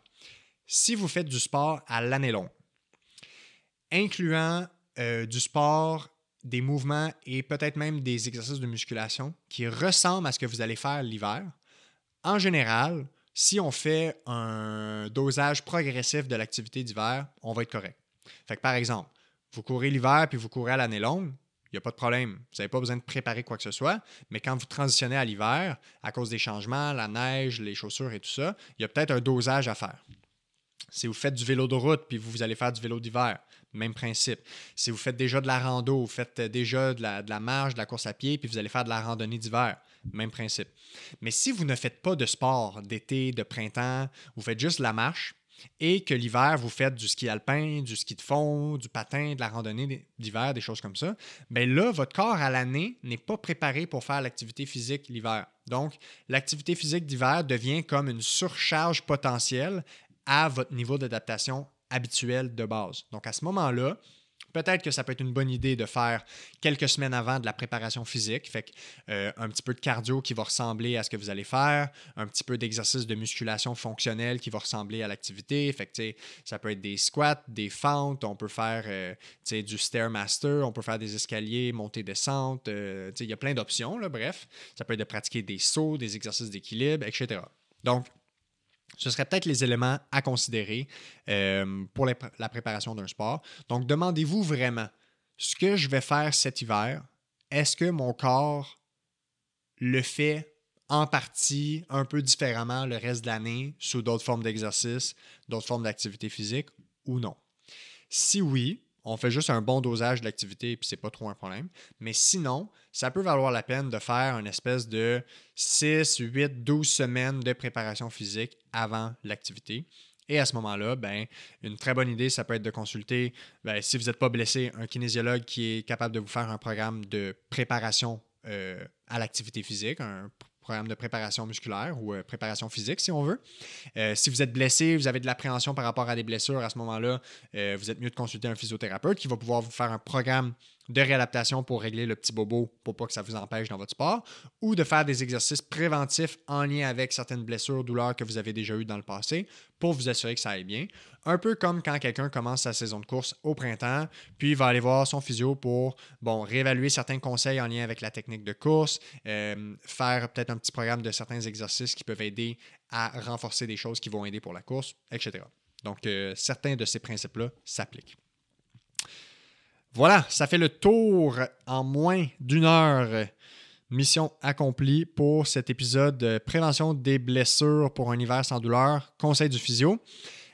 A: Si vous faites du sport à l'année longue, incluant euh, du sport, des mouvements et peut-être même des exercices de musculation qui ressemblent à ce que vous allez faire l'hiver, en général, si on fait un dosage progressif de l'activité d'hiver, on va être correct. par exemple, vous courez l'hiver puis vous courez à l'année longue, il n'y a pas de problème. Vous n'avez pas besoin de préparer quoi que ce soit. Mais quand vous transitionnez à l'hiver, à cause des changements, la neige, les chaussures et tout ça, il y a peut-être un dosage à faire. Si vous faites du vélo de route, puis vous, allez faire du vélo d'hiver, même principe. Si vous faites déjà de la rando, vous faites déjà de la, de la marche, de la course à pied, puis vous allez faire de la randonnée d'hiver, même principe. Mais si vous ne faites pas de sport d'été, de printemps, vous faites juste la marche, et que l'hiver, vous faites du ski alpin, du ski de fond, du patin, de la randonnée d'hiver, des choses comme ça, bien là, votre corps à l'année n'est pas préparé pour faire l'activité physique l'hiver. Donc, l'activité physique d'hiver devient comme une surcharge potentielle à votre niveau d'adaptation habituel de base. Donc, à ce moment-là, peut-être que ça peut être une bonne idée de faire quelques semaines avant de la préparation physique. Fait euh, un petit peu de cardio qui va ressembler à ce que vous allez faire, un petit peu d'exercice de musculation fonctionnelle qui va ressembler à l'activité. Fait que, ça peut être des squats, des fentes, on peut faire euh, sais du stairmaster, on peut faire des escaliers, montée-descente. Euh, il y a plein d'options, bref. Ça peut être de pratiquer des sauts, des exercices d'équilibre, etc. Donc, ce seraient peut-être les éléments à considérer euh, pour la, la préparation d'un sport. Donc, demandez-vous vraiment ce que je vais faire cet hiver. Est-ce que mon corps le fait en partie un peu différemment le reste de l'année sous d'autres formes d'exercice, d'autres formes d'activité physique ou non? Si oui, on fait juste un bon dosage de l'activité puis c'est pas trop un problème. Mais sinon, ça peut valoir la peine de faire une espèce de 6, 8, 12 semaines de préparation physique avant l'activité. Et à ce moment-là, ben, une très bonne idée, ça peut être de consulter, ben, si vous n'êtes pas blessé, un kinésiologue qui est capable de vous faire un programme de préparation euh, à l'activité physique, un programme de préparation musculaire ou euh, préparation physique, si on veut. Euh, si vous êtes blessé, vous avez de l'appréhension par rapport à des blessures, à ce moment-là, euh, vous êtes mieux de consulter un physiothérapeute qui va pouvoir vous faire un programme de réadaptation pour régler le petit bobo pour pas que ça vous empêche dans votre sport, ou de faire des exercices préventifs en lien avec certaines blessures, douleurs que vous avez déjà eues dans le passé pour vous assurer que ça aille bien. Un peu comme quand quelqu'un commence sa saison de course au printemps, puis va aller voir son physio pour bon, réévaluer certains conseils en lien avec la technique de course, euh, faire peut-être un petit programme de certains exercices qui peuvent aider à renforcer des choses qui vont aider pour la course, etc. Donc, euh, certains de ces principes-là s'appliquent. Voilà, ça fait le tour en moins d'une heure. Mission accomplie pour cet épisode de euh, prévention des blessures pour un hiver sans douleur, conseil du physio.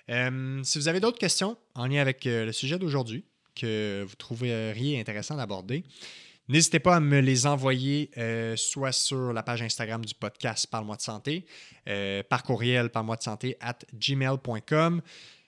A: Euh, si vous avez d'autres questions en lien avec euh, le sujet d'aujourd'hui que vous trouveriez intéressant d'aborder, N'hésitez pas à me les envoyer soit sur la page Instagram du podcast Parle-moi de santé, par courriel parle-moi de santé at gmail.com.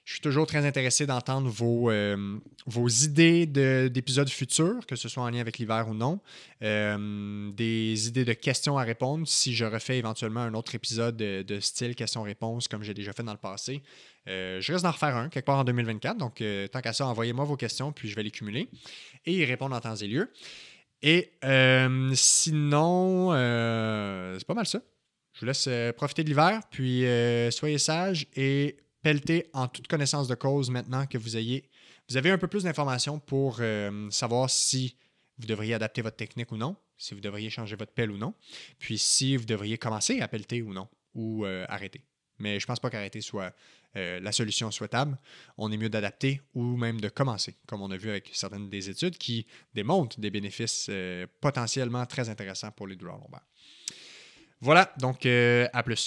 A: Je suis toujours très intéressé d'entendre vos, euh, vos idées d'épisodes futurs, que ce soit en lien avec l'hiver ou non. Euh, des idées de questions à répondre si je refais éventuellement un autre épisode de, style questions-réponses comme j'ai déjà fait dans le passé. Euh, je risque d'en refaire un quelque part en 2024. Donc, tant qu'à ça, envoyez-moi vos questions, puis je vais les cumuler et y répondre en temps et lieu. Et sinon, c'est pas mal ça. Je vous laisse profiter de l'hiver, puis soyez sages et pelleter en toute connaissance de cause maintenant que vous ayez, vous avez un peu plus d'informations pour euh, savoir si vous devriez adapter votre technique ou non, si vous devriez changer votre pelle ou non, puis si vous devriez commencer à pelleter ou non, ou euh, arrêter. Mais je ne pense pas qu'arrêter soit euh, la solution souhaitable. On est mieux d'adapter ou même de commencer, comme on a vu avec certaines des études qui démontrent des bénéfices potentiellement très intéressants pour les douleurs lombaires. Voilà, donc à plus.